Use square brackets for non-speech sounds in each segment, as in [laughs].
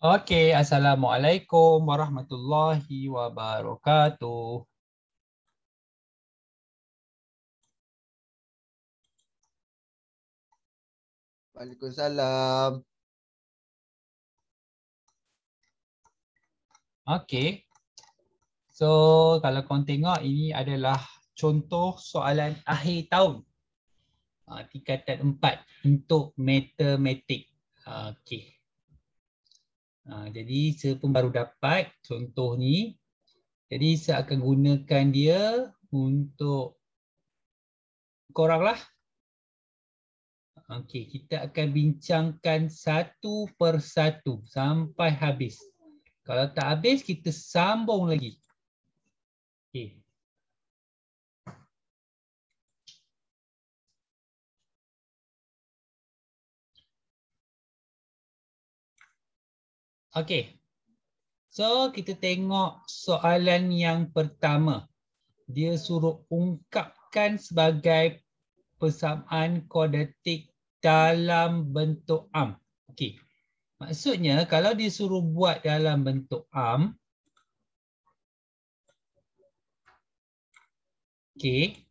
Okey, assalamualaikum warahmatullahi wabarakatuh. Waalaikumsalam. Okey. So, kalau kau tengok ini adalah contoh soalan akhir tahun. Ah, tingkatan 4 untuk matematik. Ah, okey. Ha, jadi saya pun baru dapat contoh ni. Jadi saya akan gunakan dia untuk koranglah. Okey, kita akan bincangkan satu per satu sampai habis. Kalau tak habis kita sambung lagi. Okey. Okay. So kita tengok soalan yang pertama. Dia suruh ungkapkan sebagai persamaan kodetik dalam bentuk am. Okay. Maksudnya kalau dia suruh buat dalam bentuk am. Okay.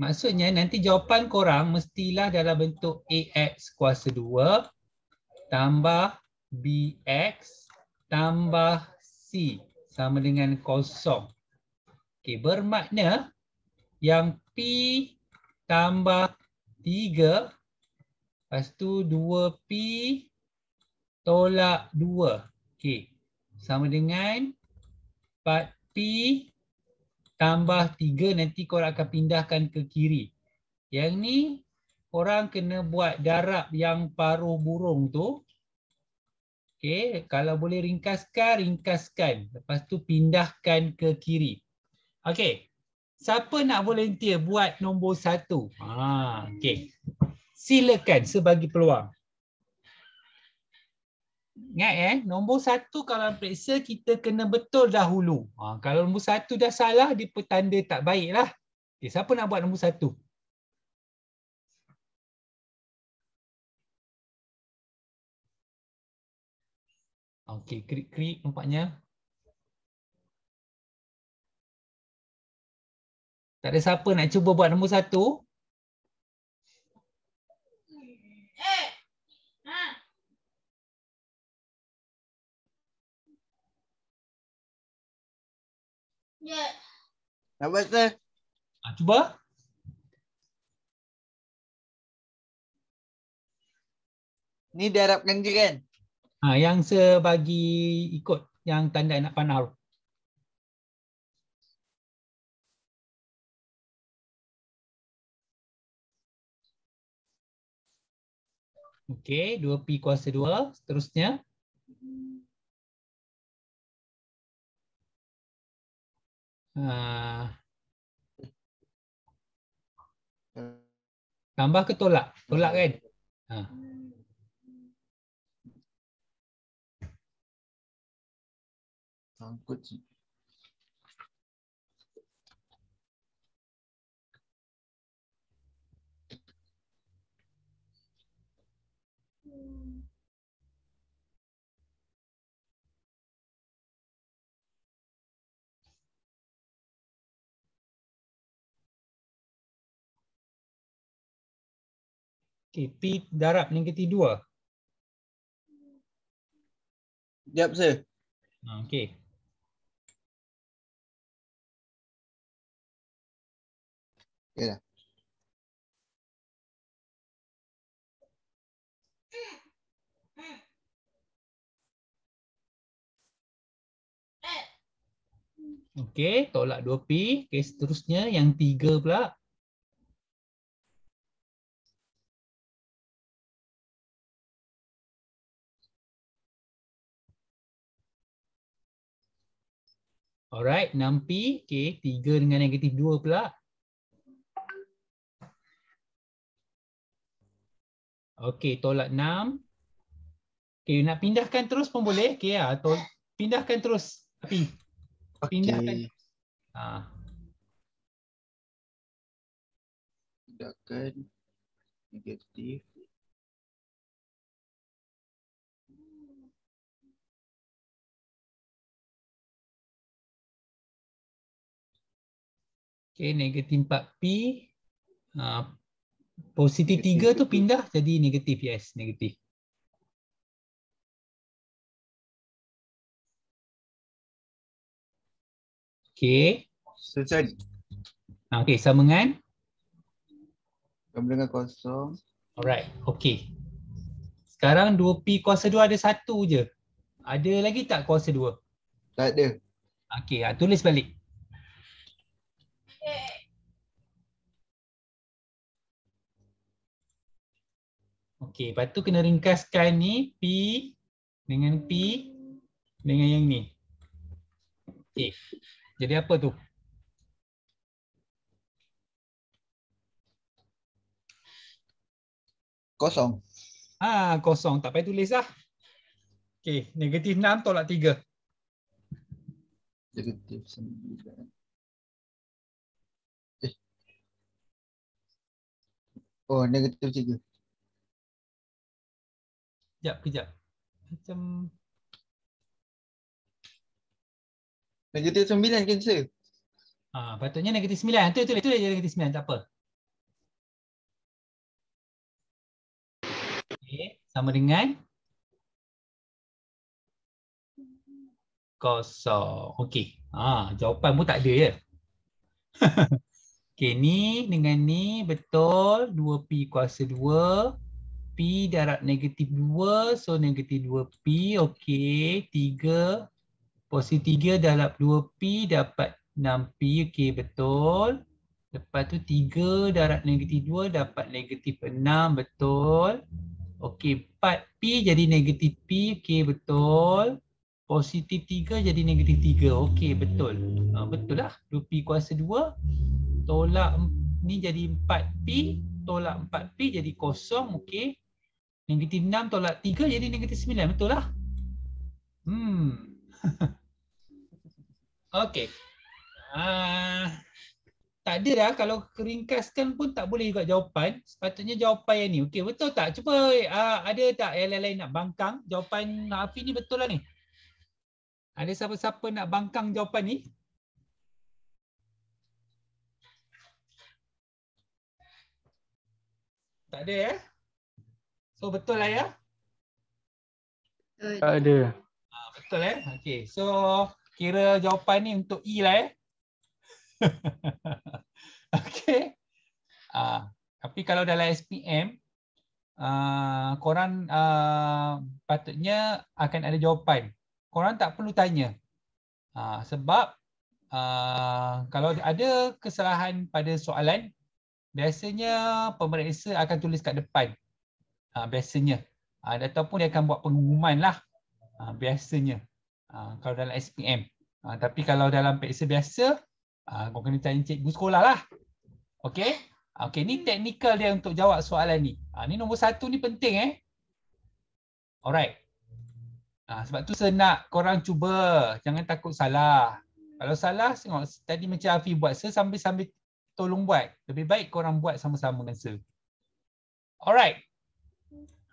Maksudnya nanti jawapan korang mestilah dalam bentuk AX kuasa 2 tambah BX tambah C sama dengan kosong. Okey, bermakna yang P tambah 3 lepas tu 2P tolak 2. Okey, sama dengan 4P tambah 3 nanti korang akan pindahkan ke kiri. Yang ni korang kena buat darab yang paruh burung tu Okay, kalau boleh ringkaskan, ringkaskan. Lepas tu pindahkan ke kiri. Okay, Siapa nak volunteer buat nombor satu? Ha, okay. Silakan sebagai peluang. Ingat eh, nombor satu kalau periksa kita kena betul dahulu. Ha, kalau nombor satu dah salah, dia petanda tak baiklah. Okey, siapa nak buat nombor satu? Okey, krik krik nampaknya. Tak ada siapa nak cuba buat nombor satu. Eh, ha. Ya. Nak buat Ah, cuba. Ni diharapkan je kan? Ha, yang sebagi ikut yang tanda anak panah. Okey, 2P kuasa 2. Seterusnya. Ha. Hmm. Tambah ke tolak? Tolak kan? Ha. un petit. Okay, P darab negatif 2. Jap, sir. Ah, okay. Era. Okey, tolak 2P. Okey, seterusnya yang 3 pula. Alright, 6P. Okey, 3 dengan negatif 2 pula. Okey, tolak 6. Okey, nak pindahkan terus pun boleh. Okey, ya. Tol pindahkan terus. Api. Pindahkan. Okay. Ah. Ha. Pindahkan. Negatif. Okey, negatif 4P. Uh, Positif tiga tu pindah jadi negatif. Yes, negatif. Okay. So, Okay, sama dengan? Sama dengan kosong. Alright, okay. Sekarang 2P kuasa 2 ada satu je. Ada lagi tak kuasa 2? Tak ada. Okay, ah, tulis balik. Okey, lepas tu kena ringkaskan ni P dengan P dengan yang ni. Okey. Jadi apa tu? Kosong. Ah, ha, kosong. Tak payah tulis lah. Okey, negatif 6 tolak 3. Negatif 9. Eh. Oh, negatif tiga. Sekejap, kejap. Macam... Negatif sembilan cancer. Ha, patutnya negatif sembilan. Itu, itu, itu dia negatif sembilan. Tak apa. Okay, sama dengan kosong. Okey. Ha, jawapan pun tak ada ya. [laughs] Okey, ni dengan ni betul 2P kuasa 2 P darab negatif 2 So negatif 2P Okay 3 Positif 3 darab 2P Dapat 6P Okay betul Lepas tu 3 darab negatif 2 Dapat negatif 6 Betul Okay 4P jadi negatif P Okay betul Positif 3 jadi negatif 3 Okay betul ha, Betul lah 2P kuasa 2 Tolak ni jadi 4P tolak 4P jadi kosong, okey. Negatif 6 tolak 3 jadi negatif 9, betul lah. Hmm. [laughs] okey. Uh, ah, tak ada dah kalau ringkaskan pun tak boleh juga jawapan. Sepatutnya jawapan yang ni. Okey, betul tak? Cuba uh, ada tak yang lain-lain nak bangkang? Jawapan Afi ni betul lah ni. Ada siapa-siapa nak bangkang jawapan ni? Tak ada eh? So betul lah ya? Tak ada. Ha, betul eh? Okay. So kira jawapan ni untuk E lah eh? [laughs] okay. Ha, ah, tapi kalau dalam SPM, uh, ah, korang uh, patutnya akan ada jawapan. Korang tak perlu tanya. Ha, sebab uh, kalau ada kesalahan pada soalan, biasanya pemeriksa akan tulis kat depan ha, biasanya ha, ataupun dia akan buat pengumuman lah ha, biasanya ha, kalau dalam SPM ha, tapi kalau dalam periksa biasa ha, kau kena tanya cikgu sekolah lah okay? Ha, okay, ni teknikal dia untuk jawab soalan ni. Ha, ni nombor satu ni penting eh. Alright. Ha, sebab tu senak korang cuba. Jangan takut salah. Kalau salah, tengok tadi macam Afi buat. Sambil-sambil tolong buat. Lebih baik kau korang buat sama-sama dengan Sir. Alright.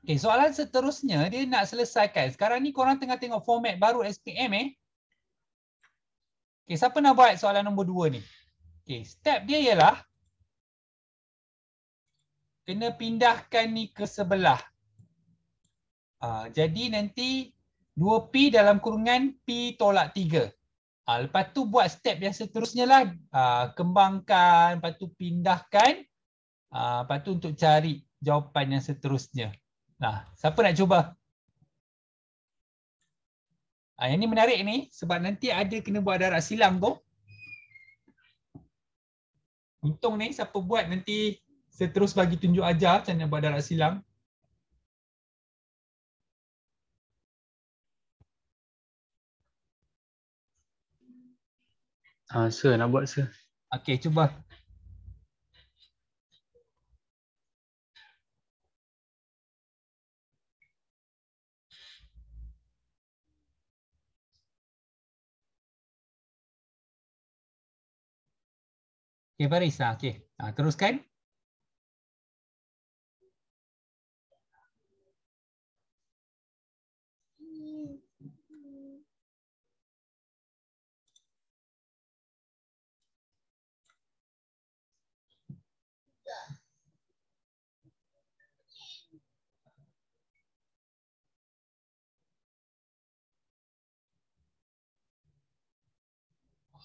Okay, soalan seterusnya dia nak selesaikan. Sekarang ni kau orang tengah tengok format baru SPM eh. Okay, siapa nak buat soalan nombor dua ni? Okay, step dia ialah kena pindahkan ni ke sebelah. Uh, jadi nanti 2P dalam kurungan P tolak 3. Ha, lepas tu buat step yang seterusnya lah. Ha, kembangkan, lepas tu pindahkan. Ha, lepas tu untuk cari jawapan yang seterusnya. Nah, Siapa nak cuba? Ha, yang ni menarik ni sebab nanti ada kena buat darat silang tu. Untung ni siapa buat nanti seterus bagi tunjuk ajar macam mana buat darat silang. Ah, uh, sir nak buat sir. Okey, cuba. Okey, Farisa. Okey, uh, teruskan.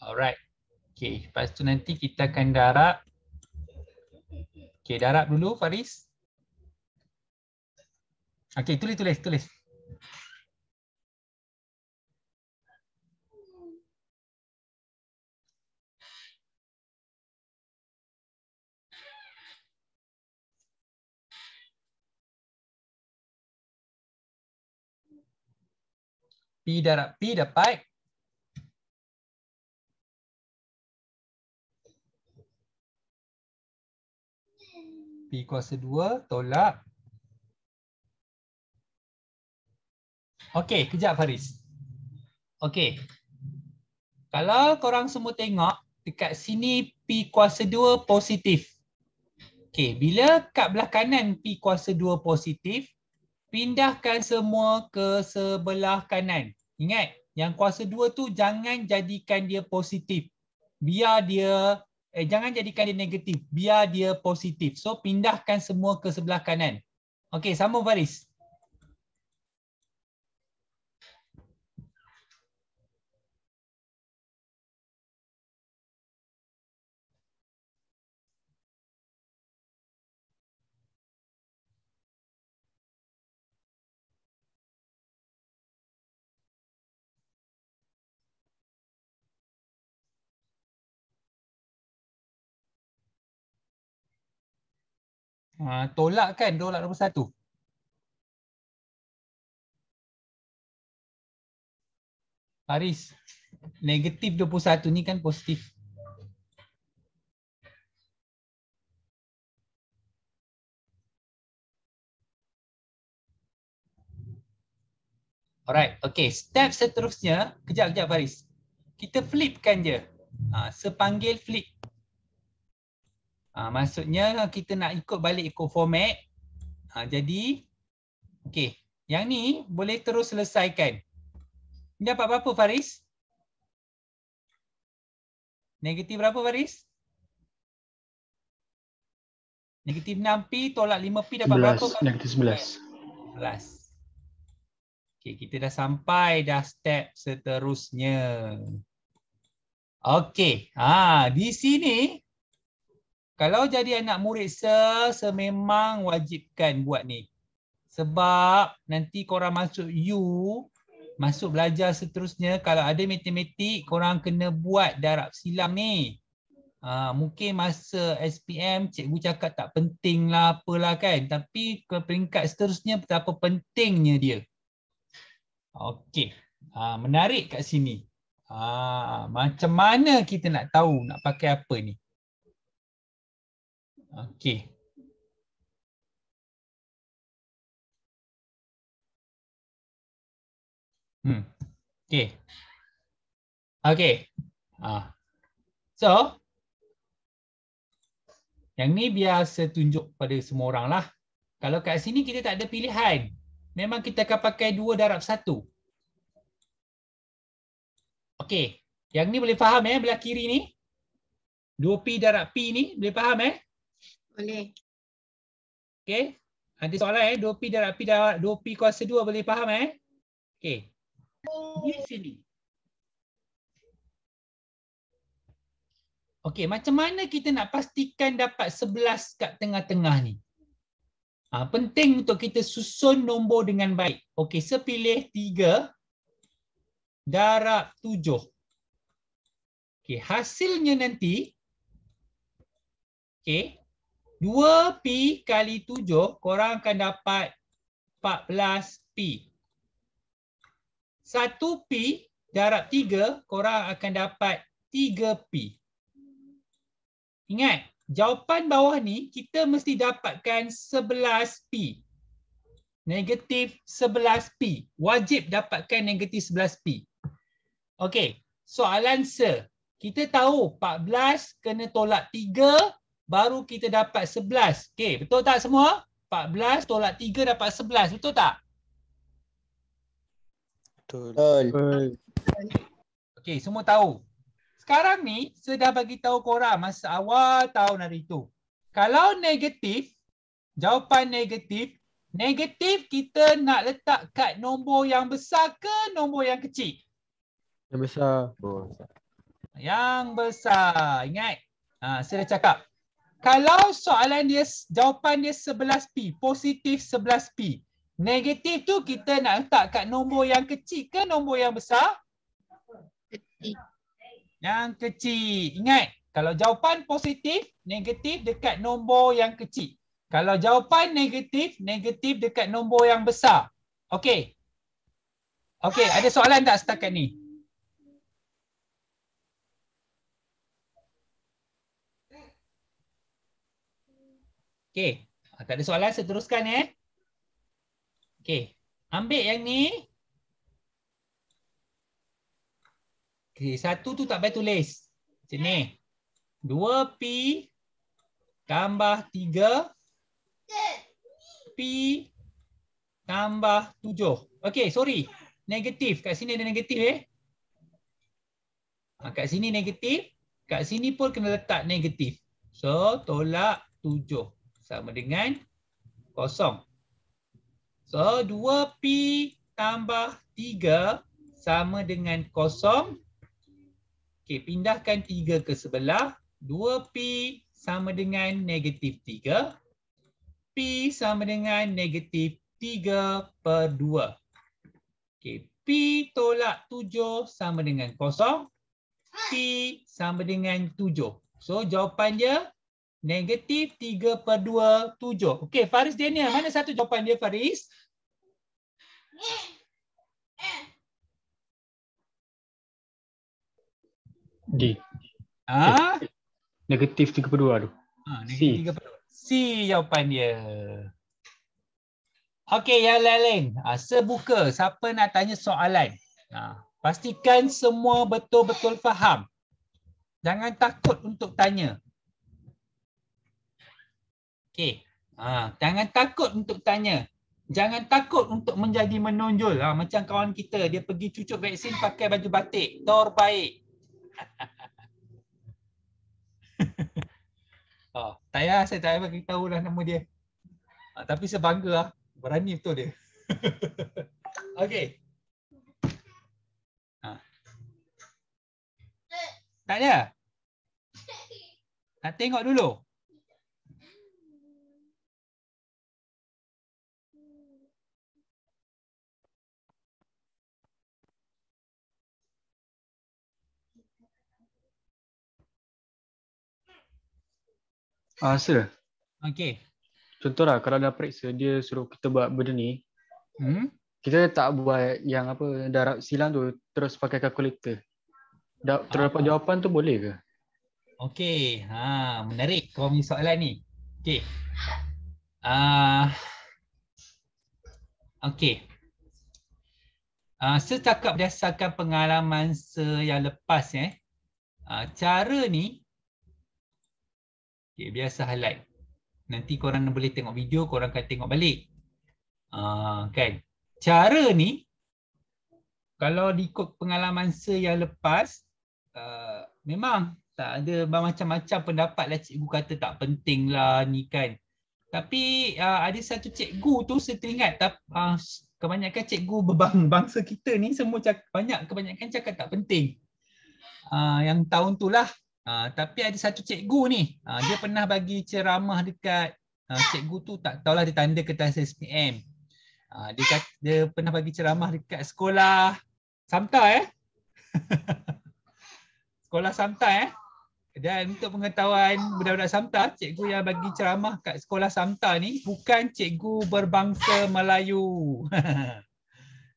Alright. Okay. Lepas tu nanti kita akan darab. Okay. Darab dulu Faris. Okay. Tulis, tulis, tulis. P darab P dapat P kuasa 2 tolak Okey, kejap Faris. Okey. Kalau korang semua tengok dekat sini P kuasa 2 positif. Okey, bila kat belah kanan P kuasa 2 positif, pindahkan semua ke sebelah kanan. Ingat, yang kuasa dua tu jangan jadikan dia positif. Biar dia, eh jangan jadikan dia negatif. Biar dia positif. So, pindahkan semua ke sebelah kanan. Okey, sama Faris. Ha, tolak kan tolak nombor satu. Haris, negatif 21 ni kan positif. Alright, okay. Step seterusnya, kejap-kejap Faris. Kita flipkan je. Ha, sepanggil flip. Ha, maksudnya kita nak ikut balik ikut format. Ha, jadi, okey. Yang ni boleh terus selesaikan. Ini dapat berapa Faris? Negatif berapa Faris? Negatif 6P tolak 5P dapat 11, berapa? Negatif 11. 11. Okey, kita dah sampai dah step seterusnya. Okey, ha, di sini kalau jadi anak murid se, sememang wajibkan buat ni. Sebab nanti korang masuk U, masuk belajar seterusnya, kalau ada matematik, korang kena buat darab silam ni. Uh, mungkin masa SPM, cikgu cakap tak penting lah apalah kan. Tapi ke peringkat seterusnya, betapa pentingnya dia. Okey. Uh, menarik kat sini. Uh, macam mana kita nak tahu nak pakai apa ni? Okey. Hmm. Okey. Okey. Ah. So yang ni biasa tunjuk pada semua orang lah. Kalau kat sini kita tak ada pilihan. Memang kita akan pakai dua darab satu. Okey. Yang ni boleh faham eh belah kiri ni. 2P darab P ni boleh faham eh? Boleh. Okey. Ada soalan eh 2p darab p darab 2p kuasa 2 boleh faham eh? Okey. Di sini. Okey, macam mana kita nak pastikan dapat 11 kat tengah-tengah ni? Ha, penting untuk kita susun nombor dengan baik. Okey, sepilih 3 darab 7. Okey, hasilnya nanti Okey, 2P kali 7 korang akan dapat 14P. 1P darab 3 korang akan dapat 3P. Ingat, jawapan bawah ni kita mesti dapatkan 11P. Negatif 11P. Wajib dapatkan negatif 11P. Okey, soalan se. Kita tahu 14 kena tolak baru kita dapat 11. Okey, betul tak semua? 14 tolak 3 dapat 11. Betul tak? Betul. Okey, semua tahu. Sekarang ni saya dah bagi tahu korang masa awal tahun hari itu. Kalau negatif, jawapan negatif, negatif kita nak letak kat nombor yang besar ke nombor yang kecil? Yang besar. Yang besar. Ingat. Ha, saya dah cakap kalau soalan dia jawapan dia 11p positif 11p negatif tu kita nak letak kat nombor yang kecil ke nombor yang besar kecil yang kecil ingat kalau jawapan positif negatif dekat nombor yang kecil kalau jawapan negatif negatif dekat nombor yang besar okey okey ada soalan tak setakat ni Okey. Tak ada soalan, saya teruskan eh. Okey. Ambil yang ni. Okey, satu tu tak payah tulis. Macam ni. 2P tambah 3P tambah 7. Okey, sorry. Negatif. Kat sini ada negatif eh. Ah, kat sini negatif. Kat sini pun kena letak negatif. So, tolak 7 sama dengan kosong. So 2P tambah 3 sama dengan kosong. Okay, pindahkan 3 ke sebelah. 2P sama dengan negatif 3. P sama dengan negatif 3 per 2. Okay, P tolak 7 sama dengan kosong. P sama dengan 7. So jawapan dia Negatif 3 per 2, 7. Okey, Faris Daniel. Mana satu jawapan dia, Faris? D. Ha? Negatif 3 per 2 tu. Ha, C. C jawapan dia. Okey, yang lain-lain. Ah, sebuka, siapa nak tanya soalan? Ha, pastikan semua betul-betul faham. Jangan takut untuk tanya. Okay, Ha, jangan takut untuk tanya. Jangan takut untuk menjadi menonjol. Ha, macam kawan kita, dia pergi cucuk vaksin pakai baju batik. tor baik. [laughs] oh, tak payah saya tak bagi tahu lah nama dia. Ha, tapi saya bangga lah. Berani betul dia. [laughs] Okay, Ha. Tak ada? Nak tengok dulu? Ah, sir. Okey. Contohlah kalau dah periksa dia suruh kita buat benda ni. Hmm? Kita tak buat yang apa darab silang tu terus pakai kalkulator. Dah ah. terdapat jawapan tu boleh ke? Okey. Ha, menarik kau punya soalan ni. Okey. Ah. Okey. Uh, ah, secakap berdasarkan pengalaman saya yang lepas eh uh, cara ni Okay, biasa highlight. Nanti korang boleh tengok video, korang akan tengok balik. Uh, kan? Cara ni, kalau diikut pengalaman saya yang lepas, uh, memang tak ada macam-macam pendapat lah cikgu kata tak penting lah ni kan. Tapi uh, ada satu cikgu tu saya teringat, uh, kebanyakan cikgu bangsa kita ni semua cakap, banyak kebanyakan cakap tak penting. Uh, yang tahun tu lah Ah, tapi ada satu cikgu ni, uh, dia pernah bagi ceramah dekat uh, cikgu tu tak tahulah dia tanda kertas SPM. Uh, dia kat, dia pernah bagi ceramah dekat sekolah Samta eh. [laughs] sekolah Samta eh. Dan untuk pengetahuan budak-budak Samta, cikgu yang bagi ceramah kat sekolah Samta ni bukan cikgu berbangsa Melayu. [laughs]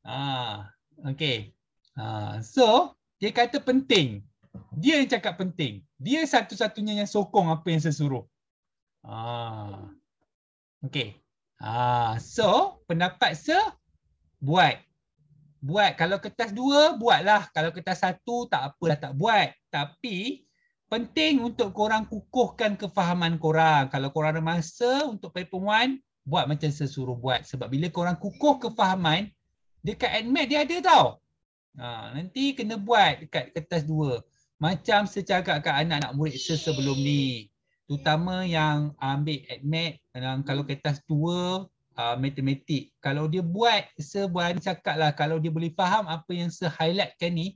ah, okay. Ah, so, dia kata penting. Uh-huh. dia yang cakap penting. Dia satu-satunya yang sokong apa yang saya suruh. Ah. Okay. Ah, so, pendapat se buat. Buat. Kalau kertas dua, buatlah. Kalau kertas satu, tak apalah tak buat. Tapi, penting untuk korang kukuhkan kefahaman korang. Kalau korang ada masa untuk paper one, buat macam saya suruh buat. Sebab bila korang kukuh kefahaman, dekat admit dia ada tau. Ah, nanti kena buat dekat kertas dua macam saya ke anak-anak murid saya sebelum ni terutama yang ambil admit dalam kalau kertas tua uh, matematik kalau dia buat sebuah lah, kalau dia boleh faham apa yang saya highlightkan ni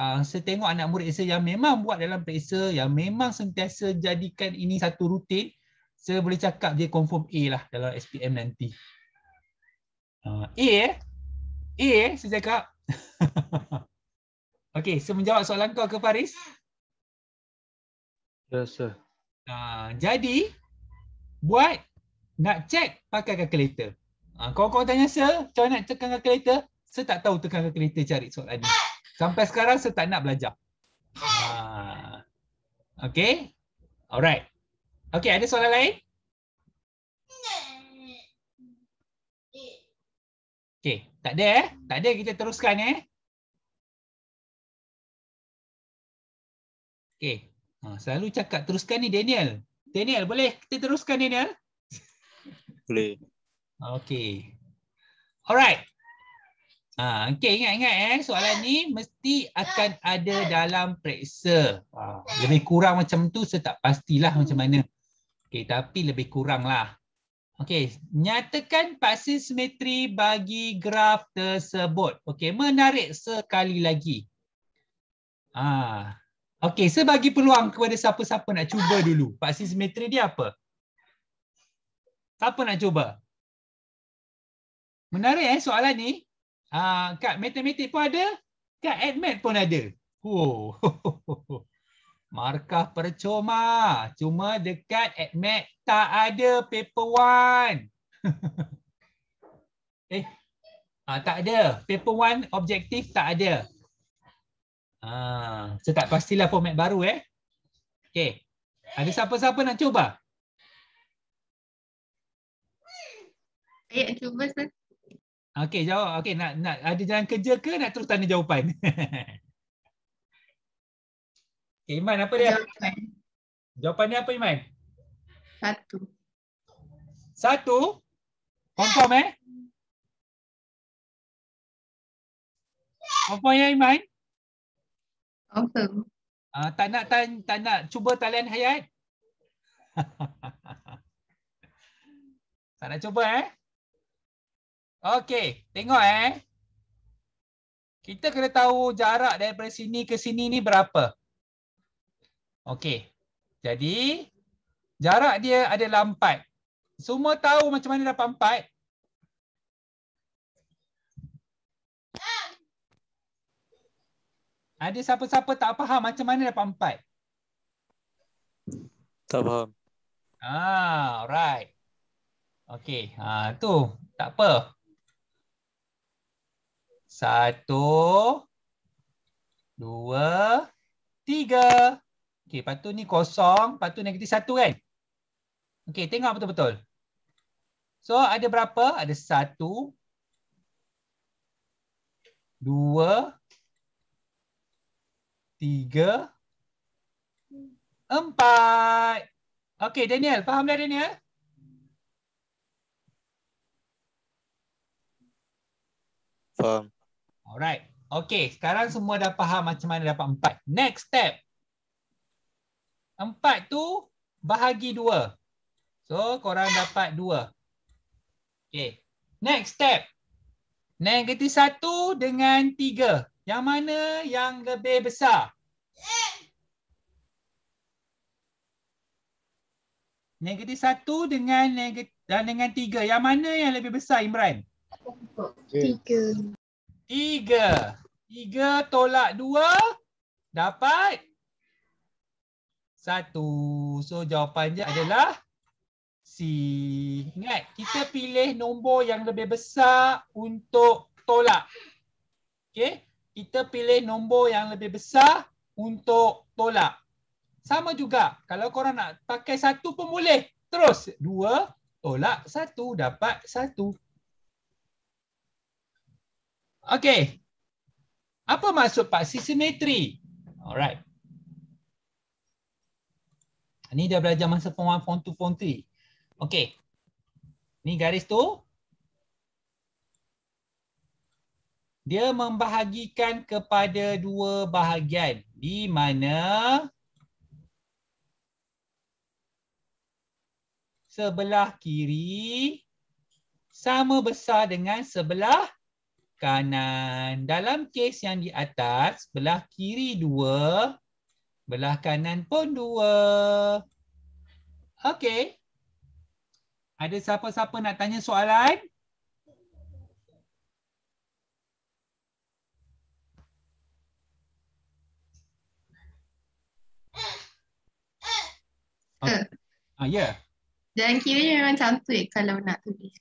Uh, ah, saya tengok anak murid saya yang memang buat dalam periksa, yang memang sentiasa jadikan ini satu rutin, saya boleh cakap dia confirm A lah dalam SPM nanti. Uh, A eh? A eh? Saya cakap. [laughs] Okey, so menjawab soalan kau ke Faris? Yes, sir. Uh, jadi, buat nak check pakai kalkulator. Ha, ah, Kau-kau tanya, saya, macam nak tekan kalkulator? Saya tak tahu tekan kalkulator cari soalan ni. Sampai sekarang, saya tak nak belajar. Ha. okey, Alright. okey ada soalan lain? Okey, tak ada eh? Tak ada, kita teruskan eh? Okey. Eh, ha, selalu cakap teruskan ni Daniel. Daniel boleh kita teruskan Daniel? Boleh. Okey. Alright. Ha, okay, ingat-ingat eh. Soalan ni mesti akan ada dalam periksa. Ha, lebih kurang macam tu saya tak pastilah macam mana. Okay, tapi lebih kuranglah. lah. Okay, nyatakan paksa simetri bagi graf tersebut. Okay, menarik sekali lagi. Ah, Okey, saya bagi peluang kepada siapa-siapa nak cuba dulu. Paksi simetri dia apa? Siapa nak cuba? Menarik eh soalan ni. Ah, kat matematik pun ada, kat admin pun ada. Oh. [laughs] Markah percuma. Cuma dekat admin tak ada paper one. [laughs] eh, ah, tak ada. Paper one objektif tak ada. Ah, ha, saya tak pastilah format baru eh. Okey. Ada siapa-siapa nak cuba? Ayah cuba sah. Okey, jawab. Okey, nak nak ada jalan kerja ke nak terus tanya jawapan? [laughs] Okey, Iman apa dia? Jawapan. Jawapannya apa Iman? Satu. Satu? Confirm eh? Confirm ya Iman? Awesome. Uh, tak nak tak, tak nak cuba talian hayat? [laughs] tak nak cuba eh? Okay. tengok eh. Kita kena tahu jarak daripada sini ke sini ni berapa. Okay. Jadi jarak dia adalah 4. Semua tahu macam mana dapat 4? Ada siapa-siapa tak faham macam mana dapat empat? Tak faham. Ah, alright. Okay, ah, tu tak apa. Satu, dua, tiga. Okay, lepas tu ni kosong, lepas tu negatif satu kan? Okay, tengok betul-betul. So, ada berapa? Ada satu, dua, tiga, empat. Okey, Daniel. Faham dah, Daniel? Faham. Alright. Okey, sekarang semua dah faham macam mana dapat empat. Next step. Empat tu bahagi dua. So, korang dapat dua. Okey. Next step. Negatif satu dengan tiga. Yang mana yang lebih besar? Negatif satu dengan negatif dan dengan tiga. Yang mana yang lebih besar Imran? Tiga. Tiga. Tiga tolak dua dapat satu. So jawapannya adalah C. Ingat kita pilih nombor yang lebih besar untuk tolak. Okay kita pilih nombor yang lebih besar untuk tolak. Sama juga kalau korang nak pakai satu pun boleh. Terus dua tolak satu dapat satu. Okey. Apa maksud paksi simetri? Alright. Ini dah belajar masa form 1, form 2, form 3. Okey. Ni garis tu dia membahagikan kepada dua bahagian di mana sebelah kiri sama besar dengan sebelah kanan. Dalam kes yang di atas, sebelah kiri dua, sebelah kanan pun dua. Okey. Ada siapa-siapa nak tanya soalan? Okey. Hmm. Ah uh, ya. Yeah. Dan kira memang macam kalau nak tulis.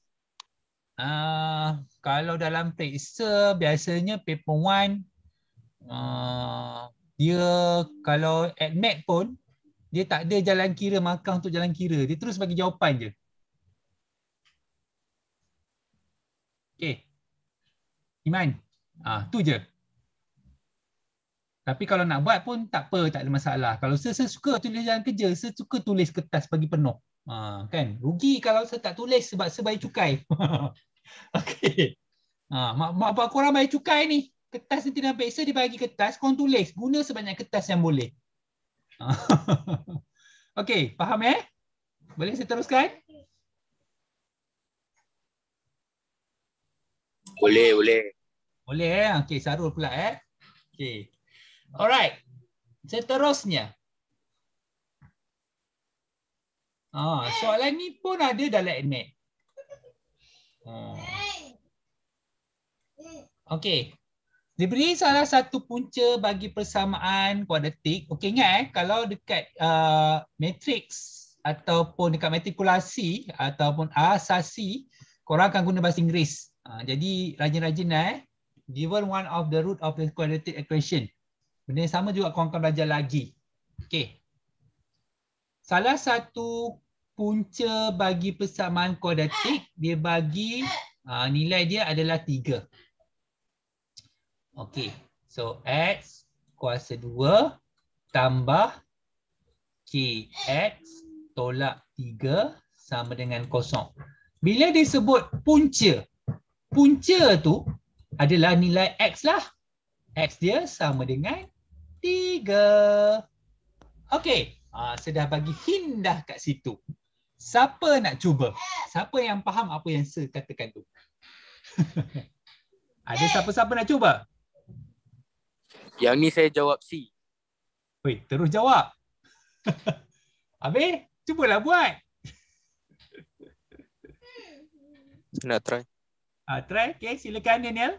Ah uh, kalau dalam teksa biasanya paper 1 uh, ah, dia kalau admit mat pun dia tak ada jalan kira markah untuk jalan kira. Dia terus bagi jawapan je. okey Iman. Ah uh, tu je. Tapi kalau nak buat pun tak apa, tak ada masalah. Kalau saya, saya suka tulis jalan kerja, saya suka tulis kertas bagi penuh. Ha, kan? Rugi kalau saya tak tulis sebab saya bayar cukai. [laughs] okay. Ha, mak, mak, mak korang bayar cukai ni. Kertas nanti dah beksa, dia bagi kertas, korang tulis. Guna sebanyak kertas yang boleh. Ha. [laughs] okay, faham eh? Boleh saya teruskan? Boleh, boleh. Boleh eh? Okay, Sarul pula eh. Okay. Alright. Seterusnya. Ah, soalan ni pun ada dalam admit. Ah. Okay. Diberi salah satu punca bagi persamaan kuadratik. Okay ingat eh, kalau dekat uh, ah, matrix ataupun dekat matrikulasi ataupun asasi, korang akan guna bahasa Inggeris. Uh, jadi rajin-rajin eh. Given one of the root of the quadratic equation. Benda yang sama juga kau akan belajar lagi. Okey. Salah satu punca bagi persamaan kuadratik dia bagi uh, nilai dia adalah 3. Okey. So x kuasa 2 tambah kx tolak 3 sama dengan kosong. Bila disebut punca, punca tu adalah nilai x lah. X dia sama dengan tiga. Okey. Uh, ah, saya bagi hint dah kat situ. Siapa nak cuba? Siapa yang faham apa yang saya katakan tu? [laughs] Ada siapa-siapa nak cuba? Yang ni saya jawab C. Oi, terus jawab. [laughs] Habis, cubalah buat. Nak try. Ah, uh, try. Okay, silakan Daniel.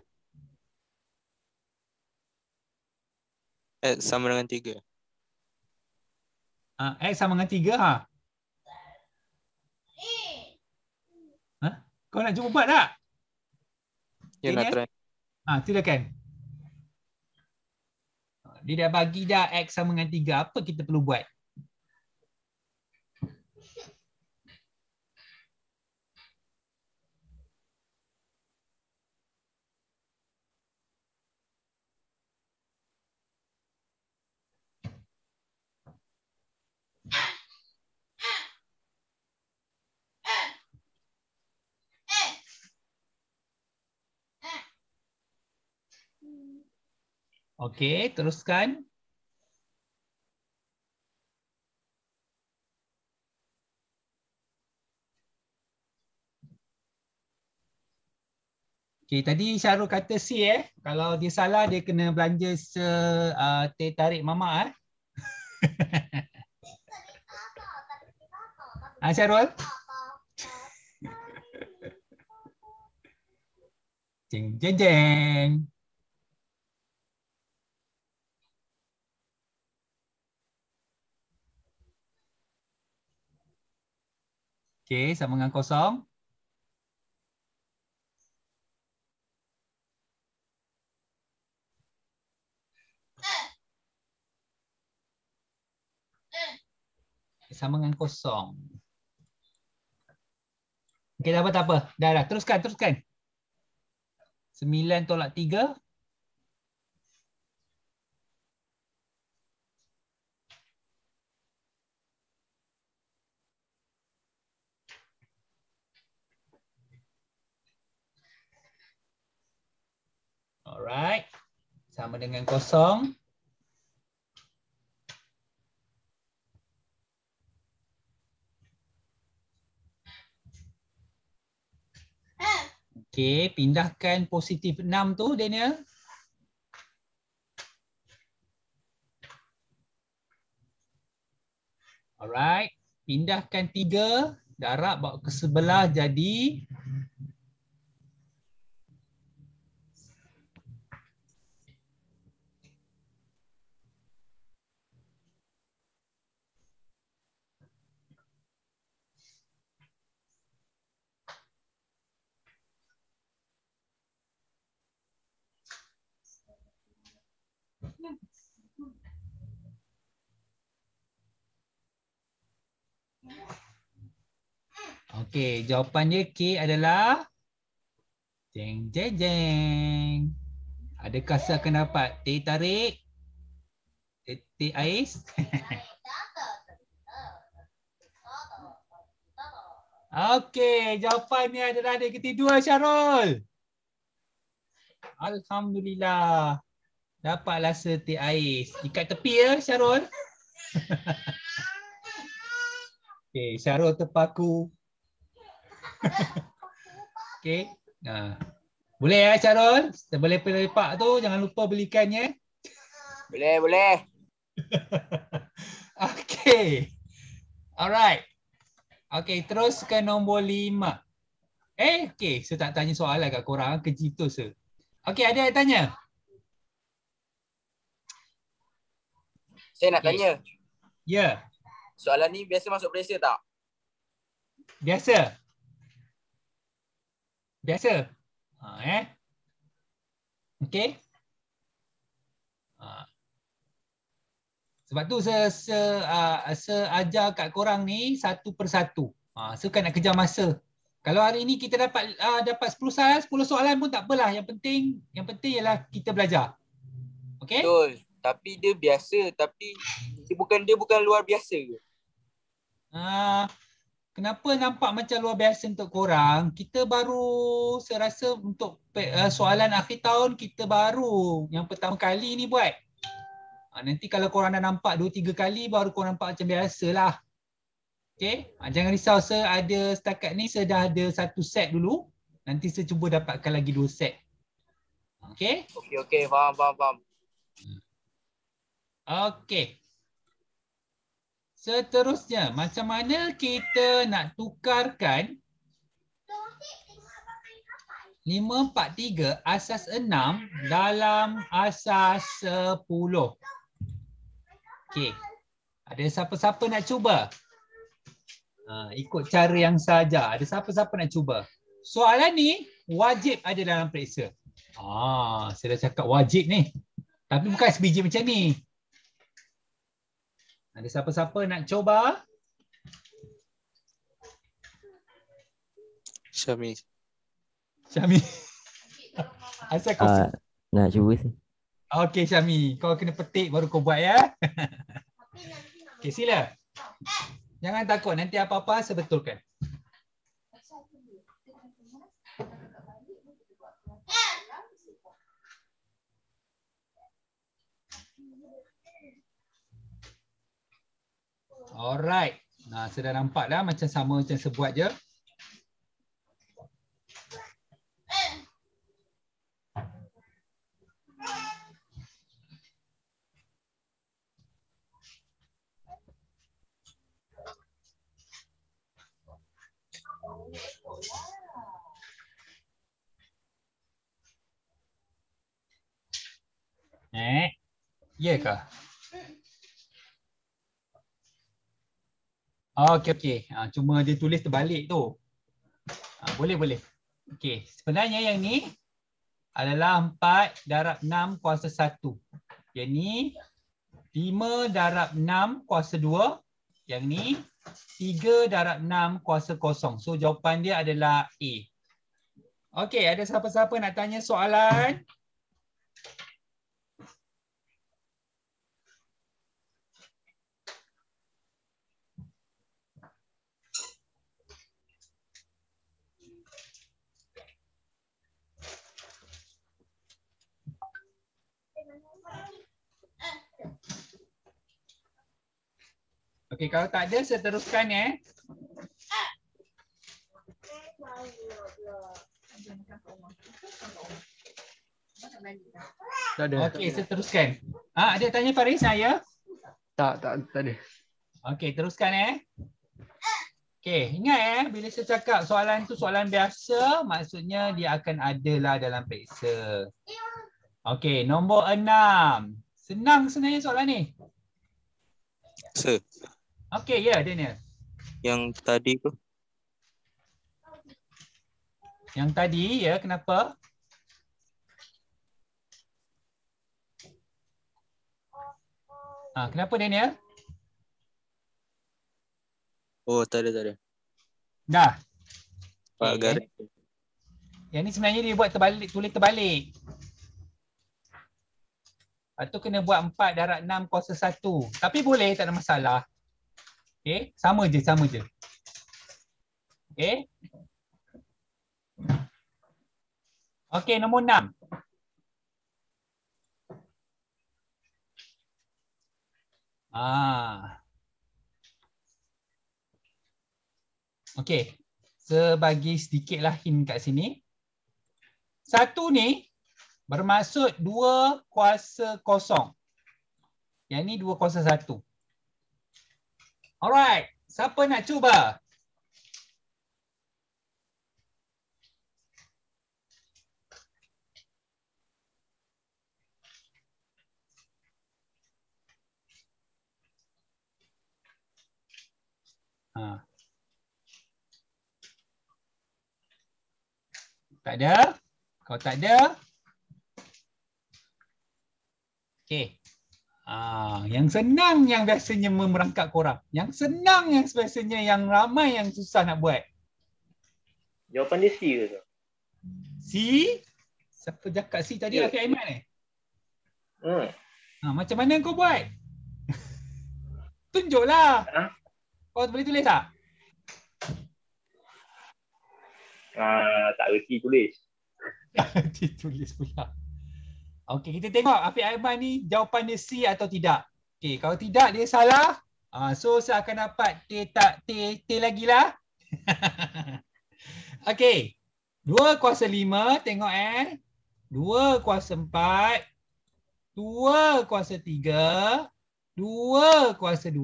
Eh, ah, X sama dengan 3 uh, X sama dengan 3 ha? Ha? Kau nak cuba buat tak? Ya nak eh? try ha, Silakan Dia dah bagi dah X sama dengan 3 Apa kita perlu buat? Okey, teruskan. Okey, tadi Syarul kata C eh. Kalau dia salah dia kena belanja se uh, tarik mama eh. [laughs] Ah Syarul. [laughs] Jeng jeng jeng. Okey, sama dengan kosong. Sama dengan kosong. Okey, tak apa, tak apa. Dah, dah. Teruskan, teruskan. Sembilan tolak tiga. Alright. Sama dengan kosong. Okay, pindahkan positif 6 tu Daniel. Alright, pindahkan 3, darab ke sebelah jadi Okey, jawapannya K adalah jeng jeng jeng. Adakah saya akan dapat teh tarik? Teh, ais? [laughs] Okey, jawapannya adalah adik ketiga Syarul. Alhamdulillah. dapatlah rasa teh ais. Ikat tepi ya Syarul. [laughs] Okey, Syarul terpaku. [laughs] Okey. Ha. Boleh ya Charol? Boleh pergi lepak tu jangan lupa belikan ya. Boleh, boleh. [laughs] Okey. Alright. Okey, terus ke nombor lima. Eh, okey. Saya tak tanya soalan kat korang. Keji tu se. Okey, ada yang tanya? Saya nak okay. tanya. Ya. Yeah. Soalan ni biasa masuk Malaysia tak? Biasa biasa. Ha, eh. okay. Ha. Sebab tu se se uh, se ajar kat korang ni satu persatu. Ha, so kan nak kejar masa. Kalau hari ini kita dapat uh, dapat 10 soalan, 10 soalan pun tak apalah. Yang penting yang penting ialah kita belajar. Okey? Betul. Tapi dia biasa, tapi dia bukan dia bukan luar biasa ke? Ah, uh, kenapa nampak macam luar biasa untuk korang kita baru serasa untuk eh, soalan akhir tahun kita baru yang pertama kali ni buat ha, nanti kalau korang dah nampak 2 3 kali baru korang nampak macam biasalah okey ha, jangan risau se ada setakat ni saya dah ada satu set dulu nanti saya cuba dapatkan lagi dua set okey okey okey faham faham faham okey Seterusnya, macam mana kita nak tukarkan 5, 4, 3 asas 6 dalam asas 10? Okey. Ada siapa-siapa nak cuba? Ha, ikut cara yang saja. Ada siapa-siapa nak cuba? Soalan ni wajib ada dalam periksa. Ah, saya dah cakap wajib ni. Tapi bukan sebiji macam ni. Ada siapa-siapa nak cuba? Syami. Syami. [laughs] Asal kau uh, nak cuba sih. Okey Syami, kau kena petik baru kau buat ya. [laughs] Okey sila. Jangan takut nanti apa-apa saya betulkan. Alright. Nah, saya dah nampak dah macam sama macam sebuat je. Eh, iya kah? Ah, okay, okay. Ha, ah, cuma dia tulis terbalik tu. Ha, boleh boleh. Okay, sebenarnya yang ni adalah 4 darab 6 kuasa 1. Yang ni 5 darab 6 kuasa 2. Yang ni 3 darab 6 kuasa kosong. So jawapan dia adalah A. Okay, ada siapa-siapa nak tanya soalan? Okey, kalau tak ada saya teruskan eh. Tak ada. Okey, saya teruskan. Ha, ada tanya Faris saya? Tak, tak, tak ada. Okey, teruskan eh. Okey, ingat eh bila saya cakap soalan tu soalan biasa, maksudnya dia akan ada lah dalam peksa. Okey, nombor enam. Senang sebenarnya soalan ni. Sir. Okey ya yeah, Daniel. Yang tadi tu. Yang tadi ya, yeah, kenapa? Ah, kenapa Daniel? Oh, tak ada, tak ada. Dah. Pak okay. Garik. Yang ni sebenarnya dia buat terbalik, tulis terbalik. Lepas tu kena buat 4 darat 6 kuasa 1. Tapi boleh, tak ada masalah. Okay, sama je, sama je. Okay. Okay, nombor enam. Ah. Okay. Sebagi sedikit lah hint kat sini. Satu ni bermaksud dua kuasa kosong. Yang ni dua kuasa satu. Alright, siapa nak cuba? Ha. Tak ada? Kau tak ada? Okay. Ah, yang senang yang biasanya memerangkap korang. Yang senang yang biasanya yang ramai yang susah nak buat. Jawapan dia C ke tu? C? Siapa cakap C tadi? Yeah. Rafiq Aiman eh? Hmm. Ha, macam mana kau buat? [laughs] Tunjuklah. Ha? Kau boleh tulis tak? Uh, tak reti tulis. Tak [laughs] reti tulis pula. Okey, kita tengok Afiq Aiman ni jawapan dia C atau tidak. Okey, kalau tidak dia salah. Ah, uh, so saya akan dapat T tak T T lagi lah. [laughs] Okey. 2 kuasa 5 tengok eh. 2 kuasa 4 2 kuasa 3 2 kuasa 2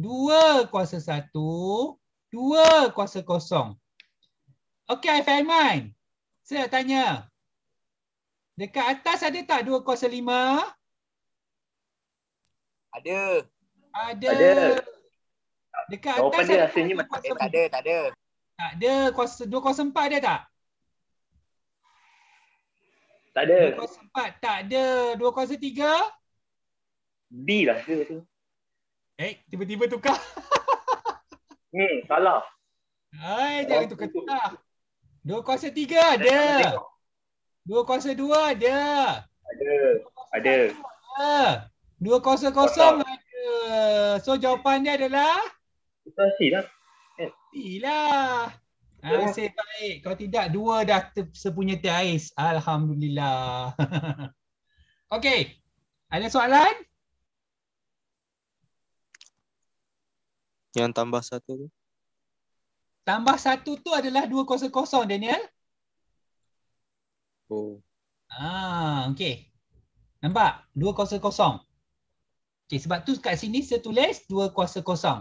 2 kuasa 1 2 kuasa kosong. Okey Afiq Aiman. Saya tanya, Dekat atas ada tak dua kuasa lima? Ada. Ada. ada. Dekat Jawapan atas dia ada rasanya eh, tak, ada, tak ada. Tak ada. Kuasa, dua kuasa empat ada tak? Tak ada. Dua kuasa empat tak ada. Dua kuasa tiga? B lah tu. Eh, tiba-tiba tukar. [laughs] hmm, salah. Hai, jangan tukar-tukar. Dua kuasa tiga ada. Tengok. Dua kuasa dua ada. Ada. Ada. Dua kuasa kosong ada. So jawapannya adalah? Itulah C lah. Nasib baik. Kalau tidak dua dah sepunya teh ais. Alhamdulillah. [laughs] Okay. Ada soalan? Yang tambah satu tu. Tambah satu tu adalah dua kosong kosong Daniel. Oh. Ah, okey. Nampak? Dua kuasa kosong. Okey, sebab tu kat sini saya tulis dua kuasa kosong.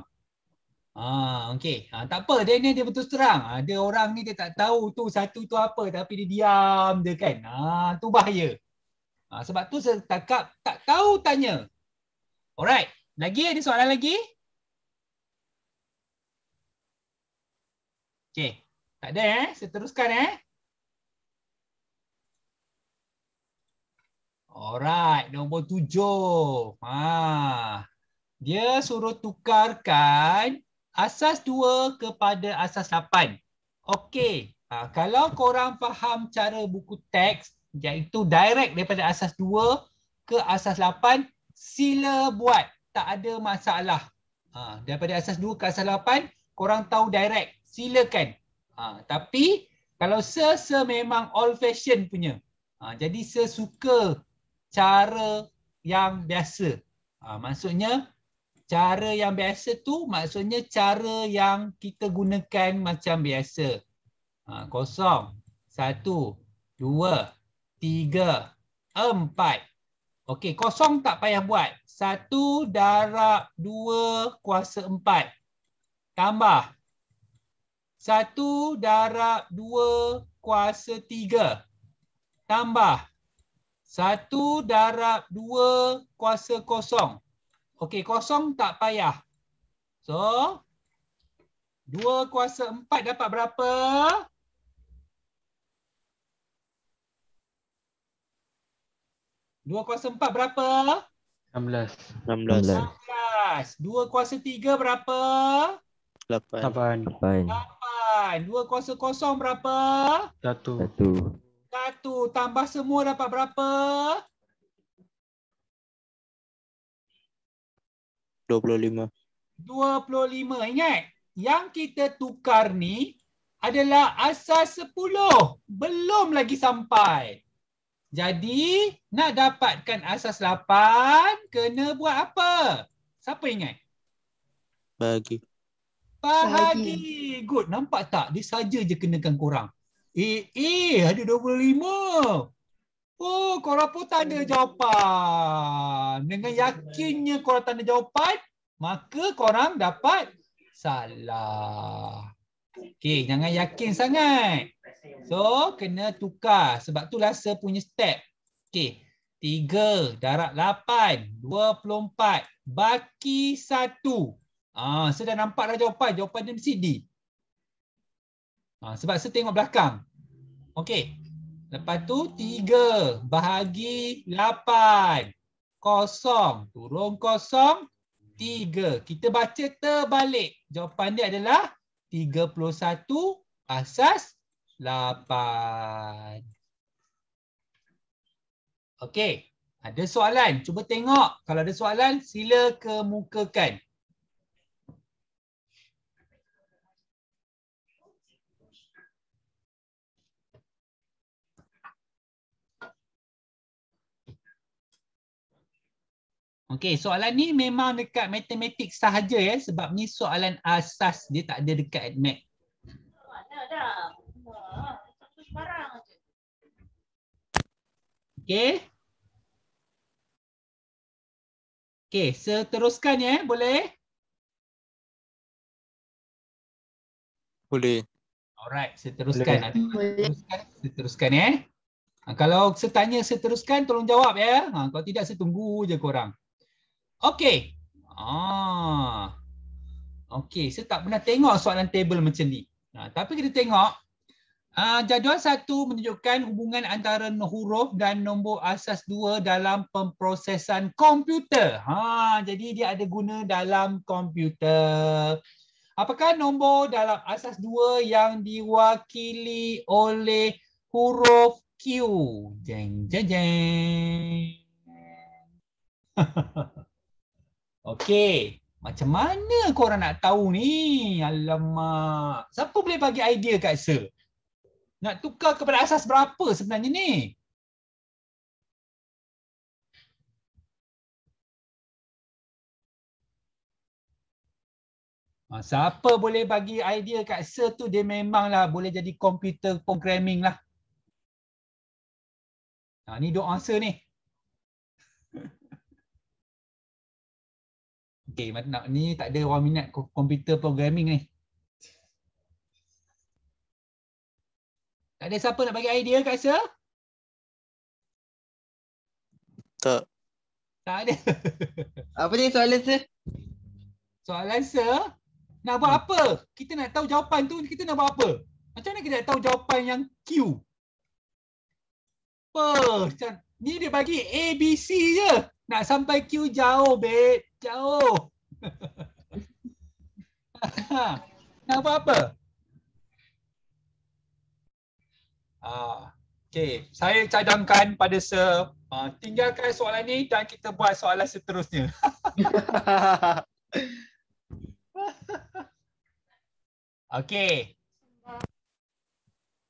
Ah, okey. Ah, tak apa, dia ni dia betul terang. Ada orang ni dia tak tahu tu satu tu apa tapi dia diam dia kan. Ah, tu bahaya. Ah, sebab tu saya takap tak tahu tanya. Alright. Lagi ada soalan lagi? Okey. Tak ada eh. Saya teruskan eh. Alright, nombor tujuh. Ha. Dia suruh tukarkan asas dua kepada asas lapan. Okey, ha. kalau korang faham cara buku teks iaitu direct daripada asas dua ke asas lapan, sila buat. Tak ada masalah. Ha. Daripada asas dua ke asas lapan, korang tahu direct. Silakan. Ha. Tapi kalau se-se memang old fashion punya. Ha. Jadi sesuka suka cara yang biasa. Ha, maksudnya cara yang biasa tu maksudnya cara yang kita gunakan macam biasa. Ha, kosong, satu, dua, tiga, empat. Okey, kosong tak payah buat. Satu darab dua kuasa empat. Tambah. Satu darab dua kuasa tiga. Tambah. Satu darab dua kuasa kosong. Okey, kosong tak payah. So, dua kuasa empat dapat berapa? Dua kuasa empat berapa? 16. 16. Dua kuasa tiga berapa? 8. 8. 8. Dua kuasa kosong berapa? Satu. Satu tambah semua dapat berapa? 25. 25. Ingat, yang kita tukar ni adalah asas 10. Belum lagi sampai. Jadi, nak dapatkan asas 8, kena buat apa? Siapa ingat? Bagi. Bahagi. Bahagi. Good. Nampak tak? Dia saja je kenakan korang. EE ada 25. Oh, korang pun tak ada hmm. jawapan. Dengan yakinnya korang tak ada jawapan, maka korang dapat salah. Okay, jangan yakin sangat. So, kena tukar. Sebab tu rasa punya step. Okey, 3 darab 8, 24, baki 1. Ah, saya dah nampak dah jawapan. Jawapan dia mesti D. Ha, sebab saya tengok belakang. Okey. Lepas tu 3 bahagi 8. Kosong. Turun kosong. 3. Kita baca terbalik. Jawapan dia adalah 31 asas 8. Okey. Ada soalan? Cuba tengok. Kalau ada soalan, sila kemukakan. Okey, soalan ni memang dekat matematik sahaja ya sebab ni soalan asas dia tak ada dekat admat. Ada dah. Satu sekarang aje. Okey. Okey, seteruskan ya, boleh? Boleh. Alright, seteruskan. Seteruskan, seteruskan ya. Ha, kalau saya tanya seteruskan, tolong jawab ya. Ha, kalau tidak, saya tunggu je korang. Okay, Ah. okay. saya tak pernah tengok soalan table macam ni. Nah, tapi kita tengok uh, jadual satu menunjukkan hubungan antara huruf dan nombor asas dua dalam pemprosesan komputer. Ha, jadi dia ada guna dalam komputer. Apakah nombor dalam asas dua yang diwakili oleh huruf Q? Jeng jeng jeng. [laughs] Okey. Macam mana korang nak tahu ni? Alamak. Siapa boleh bagi idea kat Sir? Nak tukar kepada asas berapa sebenarnya ni? Ha, siapa boleh bagi idea kat Sir tu dia memanglah boleh jadi computer programming lah. Ha, ni doa Sir ni. Okay, mana nak ni tak ada orang minat komputer programming ni. Tak ada siapa nak bagi idea kat saya? Tak. Tak ada. [laughs] apa ni soalan saya? Soalan saya? Nak buat apa? Kita nak tahu jawapan tu, kita nak buat apa? Macam mana kita nak tahu jawapan yang Q? Apa? Ni dia bagi A, B, C je. Nak sampai Q jauh, babe. Jauh. [laughs] Nak buat apa? Ah, okay. Saya cadangkan pada se... Uh, tinggalkan soalan ni dan kita buat soalan seterusnya. [laughs] okay.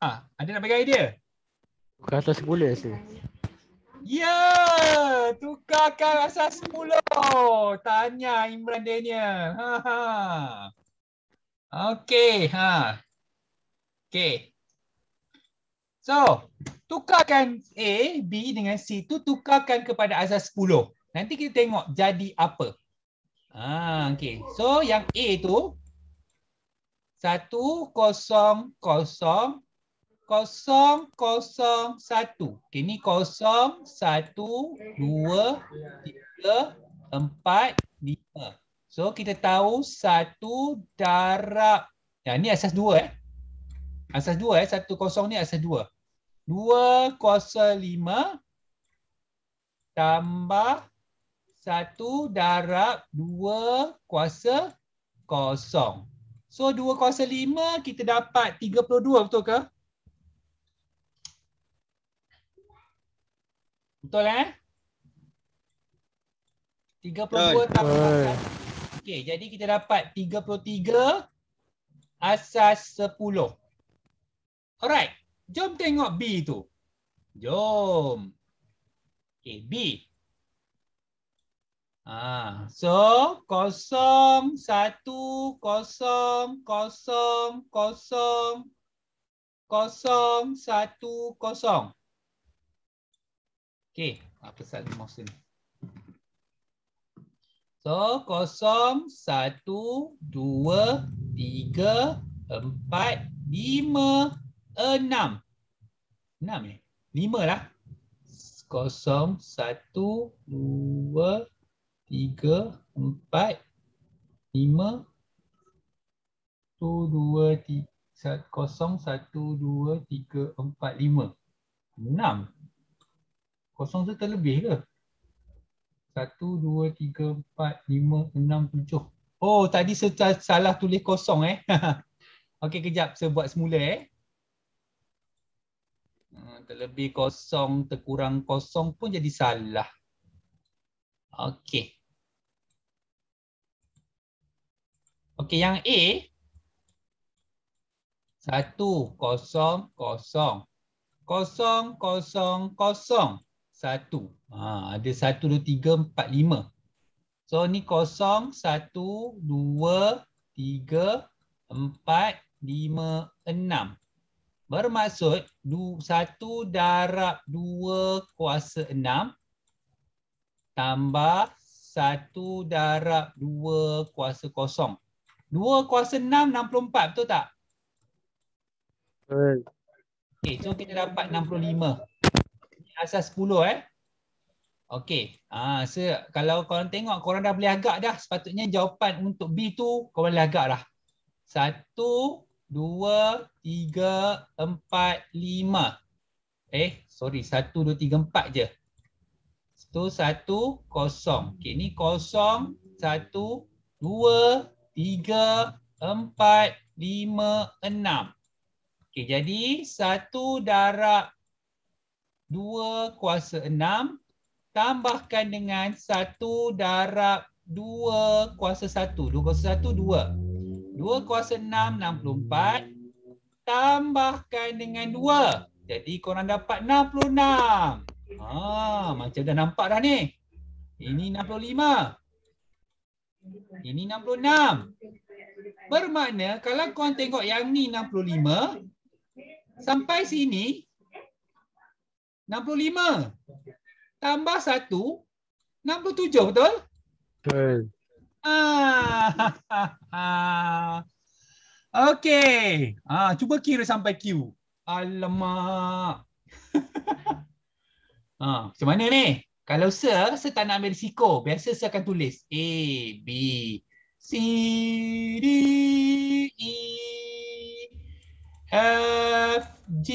Ah, ada nak bagi idea? Kata sepuluh rasa. Ya, yeah, tukarkan rasa semula. Tanya Imran Daniel. Ha ha. Okey, ha. Okey. So, tukarkan A, B dengan C tu tukarkan kepada asas 10. Nanti kita tengok jadi apa. Ha, okey. So, yang A tu 1 0 0 kosong kosong satu. Okay, kosong satu dua tiga empat lima. So kita tahu satu darab. Ya, ni asas dua eh. Asas dua eh. Satu kosong ni asas dua. Dua kuasa lima tambah satu darab dua kuasa kosong. So dua kuasa lima kita dapat tiga puluh dua betul ke? Betul eh? 32 tambah eh? Okey, jadi kita dapat 33 asas 10. Alright. Jom tengok B tu. Jom. Okey, B. Ah, so kosong, satu, kosong, kosong, kosong, kosong, satu, kosong. Okey, apa sal lima sen. So, kosong, satu, dua, tiga, empat, lima, enam. Enam ni Lima lah. Kosong, satu, dua, tiga, empat, lima. Satu, dua, tiga. Kosong, satu, dua, tiga, empat, lima. Enam kosong tu terlebih ke? 1, 2, 3, 4, 5, 6, 7 Oh tadi saya salah tulis kosong eh [laughs] okay kejap saya buat semula eh ah, Terlebih kosong, terkurang kosong pun jadi salah okay okay yang A 1, 0, 0 0, 0, 0 satu. Ha, ada satu, dua, tiga, empat, lima. So ni kosong, satu, dua, tiga, empat, lima, enam. Bermaksud du, satu darab dua kuasa enam tambah satu darab dua kuasa kosong. Dua kuasa enam, enam puluh empat. Betul tak? Okey, so kita dapat enam puluh lima asas 10 eh. Okey. Ah, so kalau korang tengok korang dah boleh agak dah sepatutnya jawapan untuk B tu kau boleh agak dah. 1 2 3 4 5. Eh, sorry satu dua tiga empat je. Tu satu kosong. Okey, ni 0 1 2 3 4 5 6. Okey, jadi satu darab Dua kuasa enam tambahkan dengan satu darab dua kuasa satu dua kuasa satu dua dua kuasa enam enam puluh empat Tambahkan dengan dua Jadi korang dapat enam 66. Ha, macam dah nampak dah ni. Ini enam puluh lima Ini enam puluh enam Bermakna kalau korang tengok yang ni enam puluh lima Sampai sini 65. Tambah 1, 67 betul? Betul. Ah. [laughs] Okey. Ah cuba kira sampai Q. Alamak. [laughs] ah, macam mana ni? Kalau sir, saya tak nak ambil risiko. Biasa saya akan tulis A B C D E F G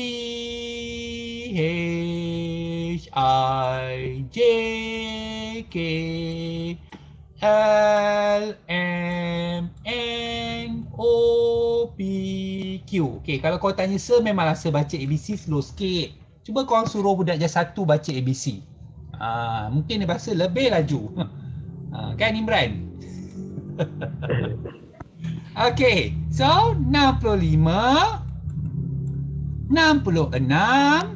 H I J K L M N O P Q. Okay, kalau kau tanya sir, memang rasa baca ABC slow sikit. Cuba kau suruh budak je satu baca ABC. Uh, ah, mungkin dia rasa lebih laju. Uh, [laughs] kan Imran? [laughs] okay, so 65 66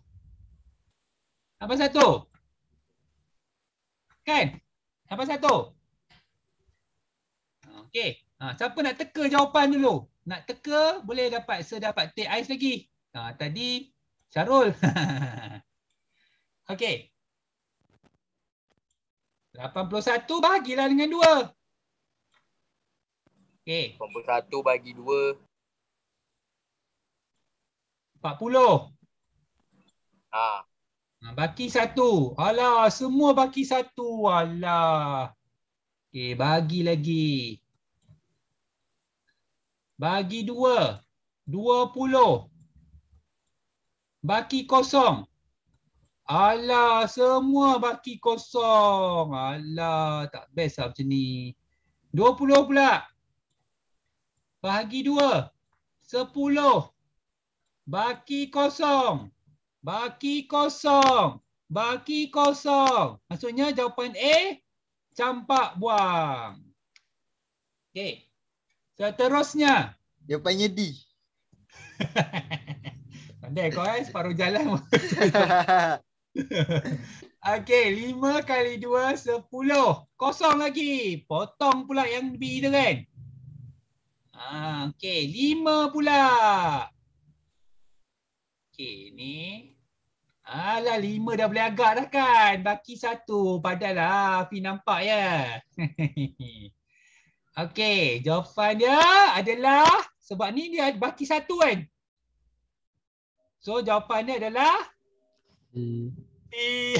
Siapa satu? Kan? Siapa satu? Okey. Ha, siapa nak teka jawapan dulu? Nak teka boleh dapat sedapat teh ais lagi. Ha, tadi Syarul. [laughs] Okey. 81 bahagilah dengan 2. Okey. 81 bagi 2. 40. Ah. Ha, baki satu. Alah, semua baki satu. Alah. Okey, bagi lagi. Bagi dua. Dua puluh. Baki kosong. Alah, semua baki kosong. Alah, tak best lah macam ni. Dua puluh pula. Bagi dua. Sepuluh. Baki Baki kosong. Baki kosong. Baki kosong. Maksudnya jawapan A, campak buang. Okey. Seterusnya. Jawapannya D. [laughs] Pandai kau eh, separuh jalan. [laughs] Okey, lima kali dua, sepuluh. Kosong lagi. Potong pula yang B tu kan. Ah, Okey, lima pula. A ni Alah lima dah boleh agak dah kan Baki satu padahal lah Afi nampak ya [laughs] Okay jawapan dia adalah Sebab ni dia baki satu kan So jawapan dia adalah B [laughs]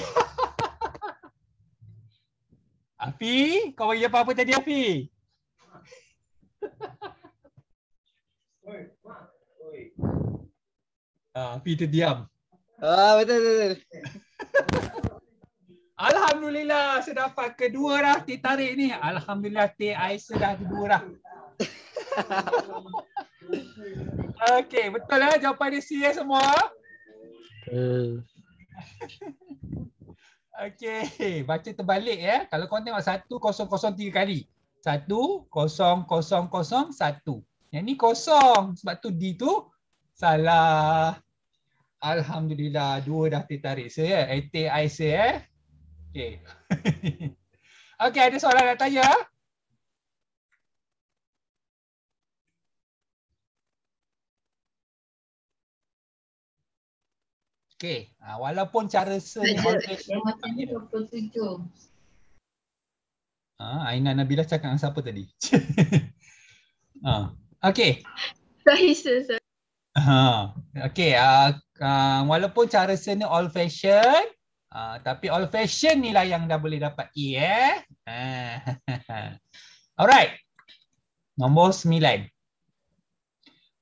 Afi kau bagi apa-apa tadi Afi Ah, Peter diam. Ah, betul betul. [laughs] Alhamdulillah saya dapat kedua dah teh tarik ni. Alhamdulillah teh ais sudah kedua dah. [laughs] Okey, betul lah jawapan dia si semua. [laughs] Okey, baca terbalik ya. Kalau kau tengok satu kosong kosong tiga kali. Satu kosong kosong kosong satu. Yang ni kosong sebab tu D tu Salah. Alhamdulillah, dua dah tertarik. So, ya. Etik Aisyah, ya. Eh? Okay. Eh? okay, [laughs] ada soalan nak tanya? Okay. Ha, walaupun cara saya... Ah Aina Nabilah cakap dengan siapa tadi? Ah [laughs] ha, Okay. Saya, saya, saya okay, uh, ah, uh, ah, walaupun cara sini old fashion, uh, tapi old fashion ni lah yang dah boleh dapat E eh. Uh, [laughs] Alright, nombor sembilan.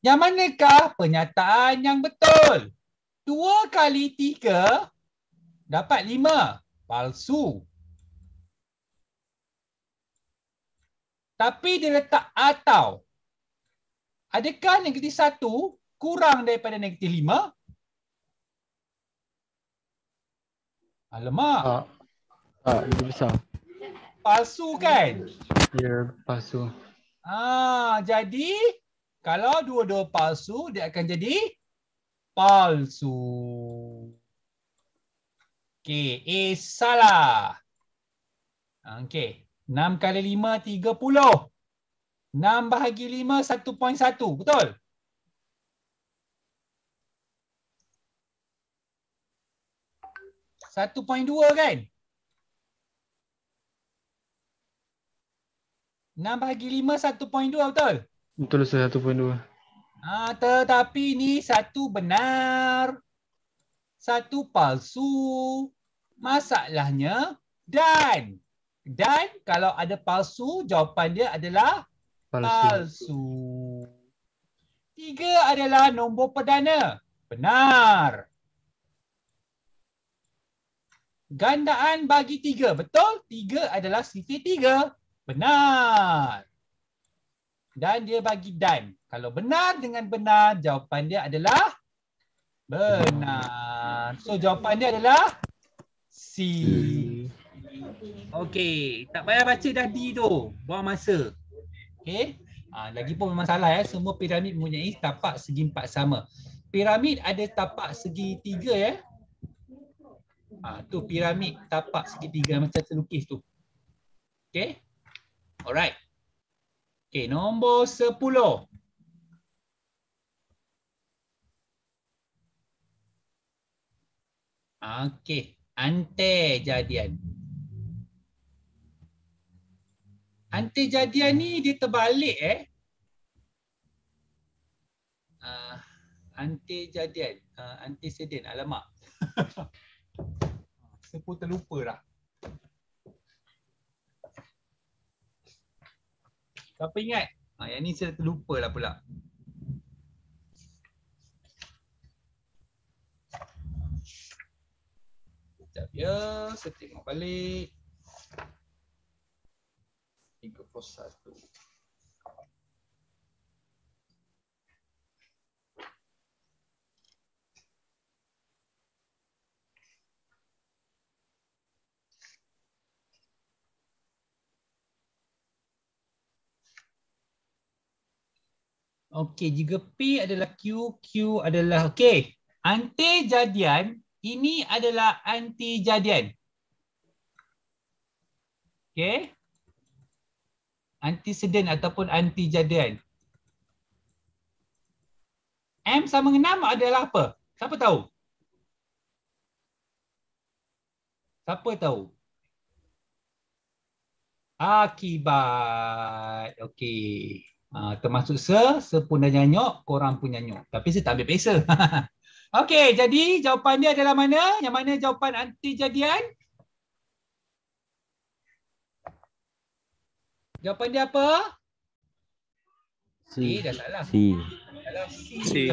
Yang manakah penyataan yang betul? Dua kali tiga dapat lima. Palsu. Tapi diletak atau. Adakah negatif satu kurang daripada negatif 5 Alamak. Ah, ah, ah lebih besar. Palsu kan? Ya, yeah, palsu. Ah, jadi kalau dua-dua palsu, dia akan jadi palsu. Okey, A salah. Ah, okey, 6 kali 5, 30. 6 bahagi 5, 1.1. Betul? 1.2 kan? 6 bahagi 5, 1.2 betul? Betul, saya 1.2. Ah, tetapi ni satu benar. Satu palsu. Masalahnya dan. Dan kalau ada palsu, jawapan dia adalah palsu. palsu. Tiga adalah nombor perdana. Benar gandaan bagi tiga. Betul? Tiga adalah sifir tiga. Benar. Dan dia bagi dan. Kalau benar dengan benar, jawapan dia adalah benar. So jawapan dia adalah C. Okey. Tak payah baca dah D tu. Buang masa. Okey. Ha, lagi pun masalah ya. Eh. Semua piramid mempunyai tapak segi empat sama. Piramid ada tapak segi tiga ya. Ha, tu piramid tapak segitiga macam terlukis tu. Okay. Alright. Okay, nombor sepuluh. Okay, antejadian. Antejadian ni dia terbalik eh. Uh, ah, antejadian, uh, ah, antecedent, alamak. [laughs] Saya pun terlupa dah. Siapa ingat? Ha, yang ni saya terlupa lah pula. Sekejap ya, saya tengok balik. 3, 4, 1. Okey, jika P adalah Q, Q adalah okey. jadian ini adalah anti jadian. Okey. Antiseden ataupun anti jadian. M sama 6 adalah apa? Siapa tahu? Siapa tahu? Akibat. Okey. Ah, termasuk se se sepunya nyanyok korang punya nyanyok tapi saya tak ambil peksa [laughs] okey jadi jawapan dia adalah mana yang mana jawapan anti jadian jawapan dia apa C eh, dah salah si. Si.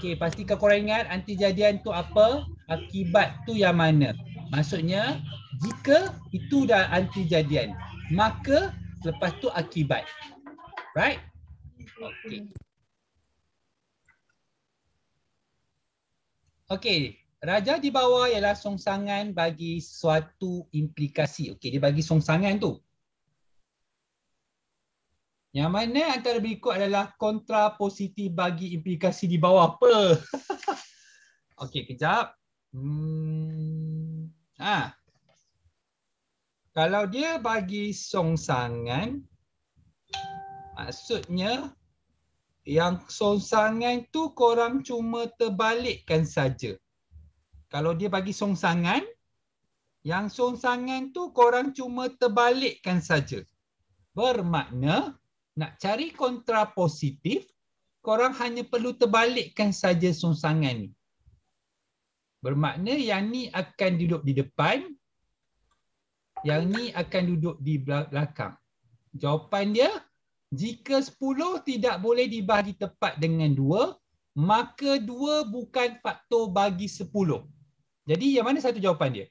okey pastikan korang ingat anti jadian tu apa akibat tu yang mana maksudnya jika itu dah anti jadian maka Lepas tu akibat. Right? Okay. Okay. Raja di bawah ialah songsangan bagi suatu implikasi. Okay. Dia bagi songsangan tu. Yang mana antara berikut adalah kontra positif bagi implikasi di bawah apa? [laughs] okay. Kejap. Hmm. Ah. Kalau dia bagi songsangan, maksudnya yang songsangan tu korang cuma terbalikkan saja. Kalau dia bagi songsangan, yang songsangan tu korang cuma terbalikkan saja. Bermakna nak cari kontra positif, korang hanya perlu terbalikkan saja songsangan ni. Bermakna yang ni akan duduk di depan, yang ni akan duduk di belakang. Jawapan dia, jika 10 tidak boleh dibahagi tepat dengan 2, maka 2 bukan faktor bagi 10. Jadi yang mana satu jawapan dia?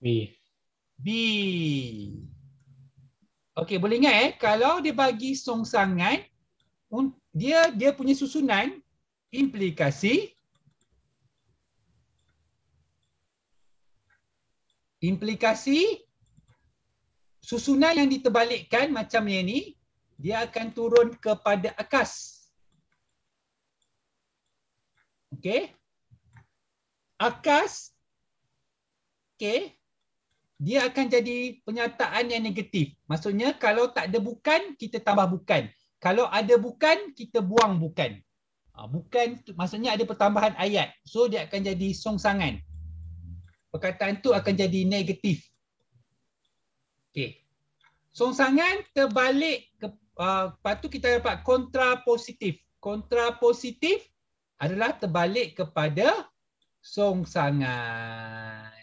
B. B. Okey, boleh ingat eh kalau dia bagi songsangan dia dia punya susunan implikasi implikasi susunan yang diterbalikkan macam yang ini dia akan turun kepada akas. okay? Akas okay? Dia akan jadi penyataan yang negatif. Maksudnya kalau tak ada bukan kita tambah bukan. Kalau ada bukan kita buang bukan. Ah, bukan maksudnya ada pertambahan ayat. So dia akan jadi songsangan perkataan tu akan jadi negatif. Okey. Songsangan terbalik ke uh, lepas tu kita dapat kontra positif. Kontra positif adalah terbalik kepada songsangan.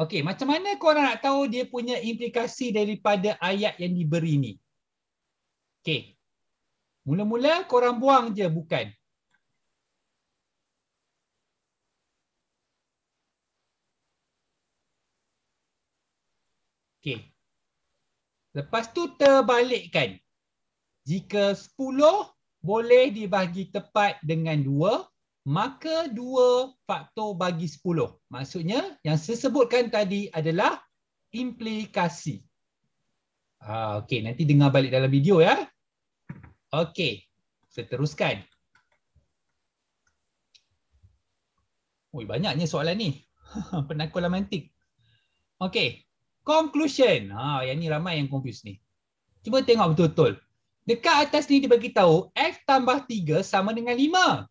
Okey, macam mana korang nak tahu dia punya implikasi daripada ayat yang diberi ni? Okey. Mula-mula korang buang je bukan? Lepas tu terbalikkan. Jika 10 boleh dibahagi tepat dengan 2, maka 2 faktor bagi 10. Maksudnya yang saya sebutkan tadi adalah implikasi. Ah, Okey, nanti dengar balik dalam video ya. Okay, saya teruskan. Oi, banyaknya soalan ni. [laughs] Penakulan mantik. Okay. Conclusion. Ha, yang ni ramai yang confuse ni. Cuba tengok betul-betul. Dekat atas ni dia tahu X tambah 3 sama dengan 5.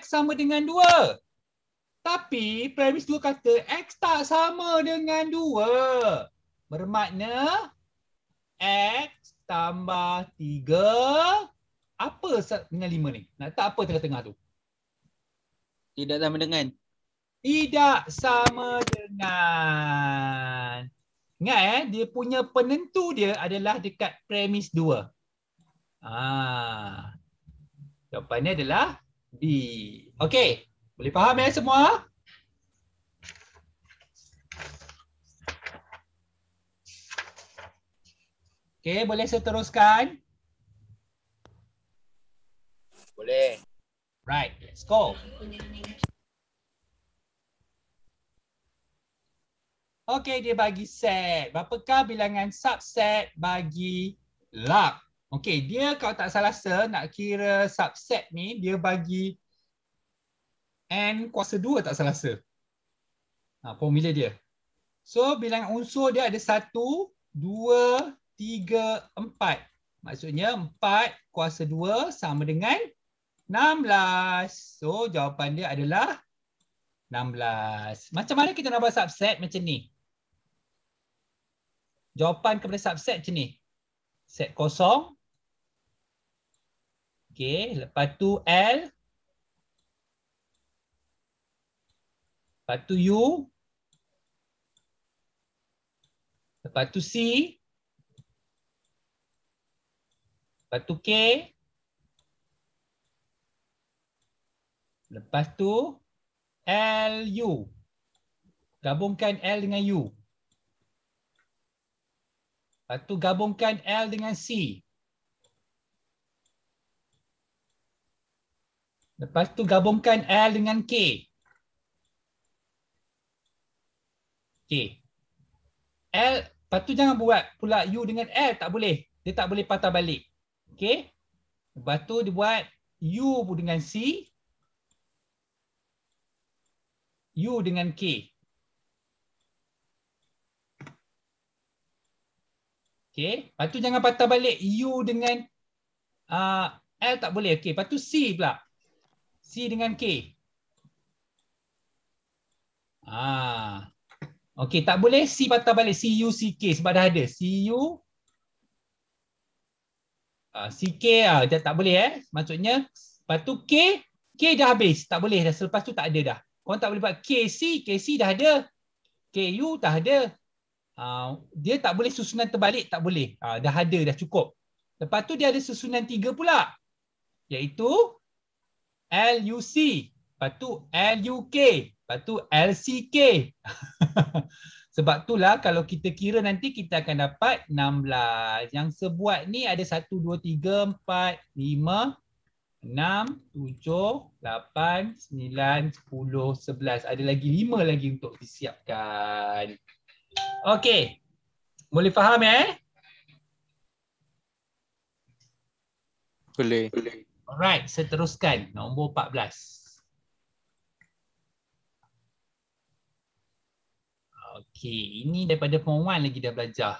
X sama dengan 2. Tapi premis 2 kata X tak sama dengan 2. Bermakna X tambah 3. Apa dengan 5 ni? Nak tak apa tengah-tengah tu? Tidak sama dengan tidak sama dengan. Ingat eh, dia punya penentu dia adalah dekat premis 2. Ha. Ah. Jawapannya adalah B. Okey, boleh faham eh semua? Okey, boleh saya teruskan? Boleh. Right, let's go. Okey, dia bagi set. Berapakah bilangan subset bagi luck? Okey, dia kalau tak salah se nak kira subset ni dia bagi n kuasa 2 tak salah se. Ha, formula dia. So bilangan unsur dia ada 1, 2, 3, 4. Maksudnya 4 kuasa 2 sama dengan 16. So jawapan dia adalah 16. Macam mana kita nak buat subset macam ni? jawapan kepada subset macam ni. Set kosong. Okay, lepas tu L. Lepas tu U. Lepas tu C. Lepas tu K. Lepas tu L, U. Gabungkan L dengan U. Lepas tu gabungkan L dengan C. Lepas tu gabungkan L dengan K. K. L, lepas tu jangan buat pula U dengan L tak boleh. Dia tak boleh patah balik. Okey. Lepas tu dia buat U dengan C. U dengan K. Okay. Lepas tu jangan patah balik U dengan uh, L tak boleh. Okay. Lepas tu C pula. C dengan K. Ah. Okay. Tak boleh C patah balik. C, U, C, K. Sebab dah ada. C, U. Uh, C, K. Uh, tak boleh eh. Maksudnya. Lepas tu K. K dah habis. Tak boleh dah. Selepas tu tak ada dah. Korang tak boleh buat K, C. K, C dah ada. K, U dah ada. Ah, dia tak boleh susunan terbalik tak boleh uh, dah ada dah cukup lepas tu dia ada susunan tiga pula iaitu LUC lepas tu LUK lepas tu LCK [laughs] sebab itulah kalau kita kira nanti kita akan dapat 16 yang sebuat ni ada 1 2 3 4 5 6, 7, 8, 9, 10, 11. Ada lagi 5 lagi untuk disiapkan. Okey. Boleh faham ya? Eh? Boleh. Alright, saya teruskan nombor 14. Okey, ini daripada form 1 lagi dah belajar.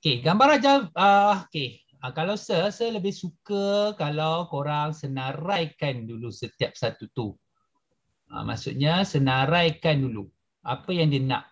Okey, gambar raja uh, ah, okey. Uh, kalau saya, saya lebih suka kalau korang senaraikan dulu setiap satu tu. Uh, maksudnya senaraikan dulu apa yang dia nak.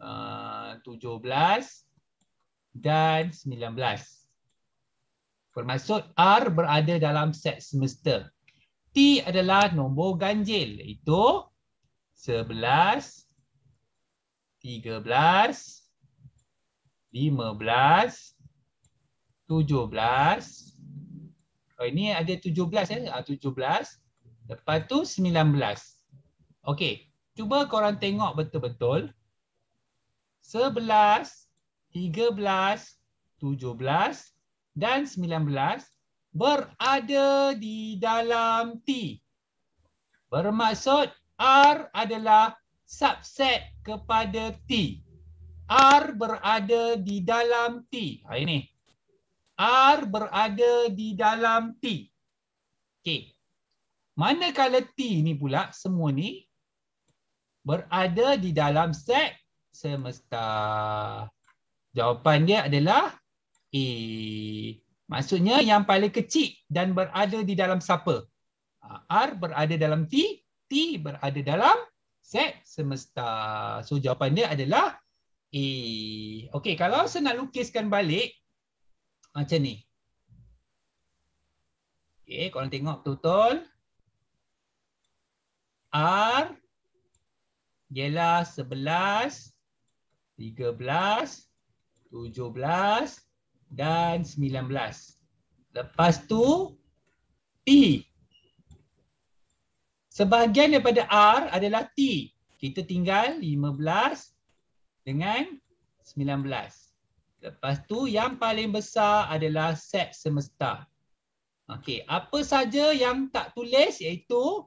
Ah, uh, 17 dan 19. Bermaksud R berada dalam set semester. T adalah nombor ganjil iaitu 11, 13, 15, ini ada 17 ya, 17, lepas tu 19. Okey, cuba korang tengok betul-betul Sebelas, tiga belas, tujuh belas dan sembilan belas berada di dalam T. Bermaksud R adalah subset kepada T. R berada di dalam T. Ha ini. R berada di dalam T. Okey. Manakala T ni pula semua ni berada di dalam set semesta. Jawapan dia adalah A. Maksudnya yang paling kecil dan berada di dalam siapa? R berada dalam T, T berada dalam Z semesta. So jawapan dia adalah A. Okey, kalau saya nak lukiskan balik macam ni. Okey, korang tengok betul-betul. R ialah 11 13, 17 dan 19. Lepas tu T. Sebahagian daripada R adalah T. Kita tinggal 15 dengan 19. Lepas tu yang paling besar adalah set semesta. Okey, apa saja yang tak tulis iaitu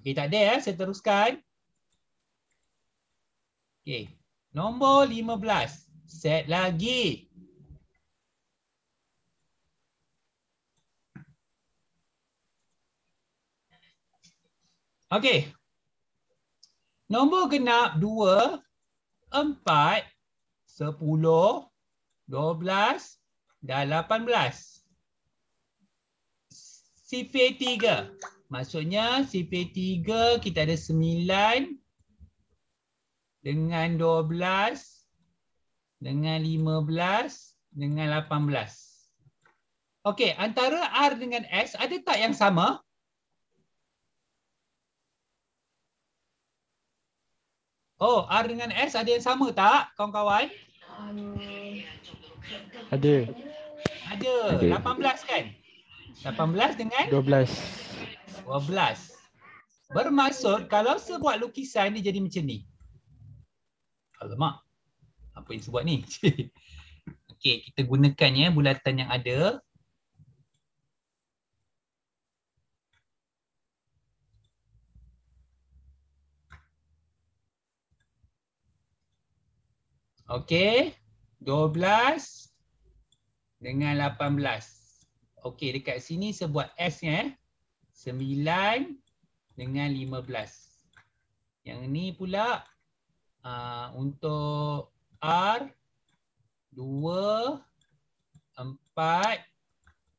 Okey, tak ada. Eh? Saya teruskan. Okey. Nombor 15. Set lagi. Okey. Nombor genap 2, 4, 10, 12 dan 18. Sifir 3. Maksudnya CP3 kita ada 9 dengan 12 dengan 15 dengan 18. Okey, antara R dengan S ada tak yang sama? Oh, R dengan S ada yang sama tak kawan-kawan? Um, ada. ada. Ada. 18 kan? 18 dengan? 12. 12. Bermaksud kalau sebuah lukisan dia jadi macam ni. Alamak. Apa yang sebuat ni? [laughs] Okey, kita gunakan ya bulatan yang ada. Okey, 12 dengan 18. Okey, dekat sini sebuat S ya. Sembilan dengan lima belas. Yang ni pula uh, untuk R dua empat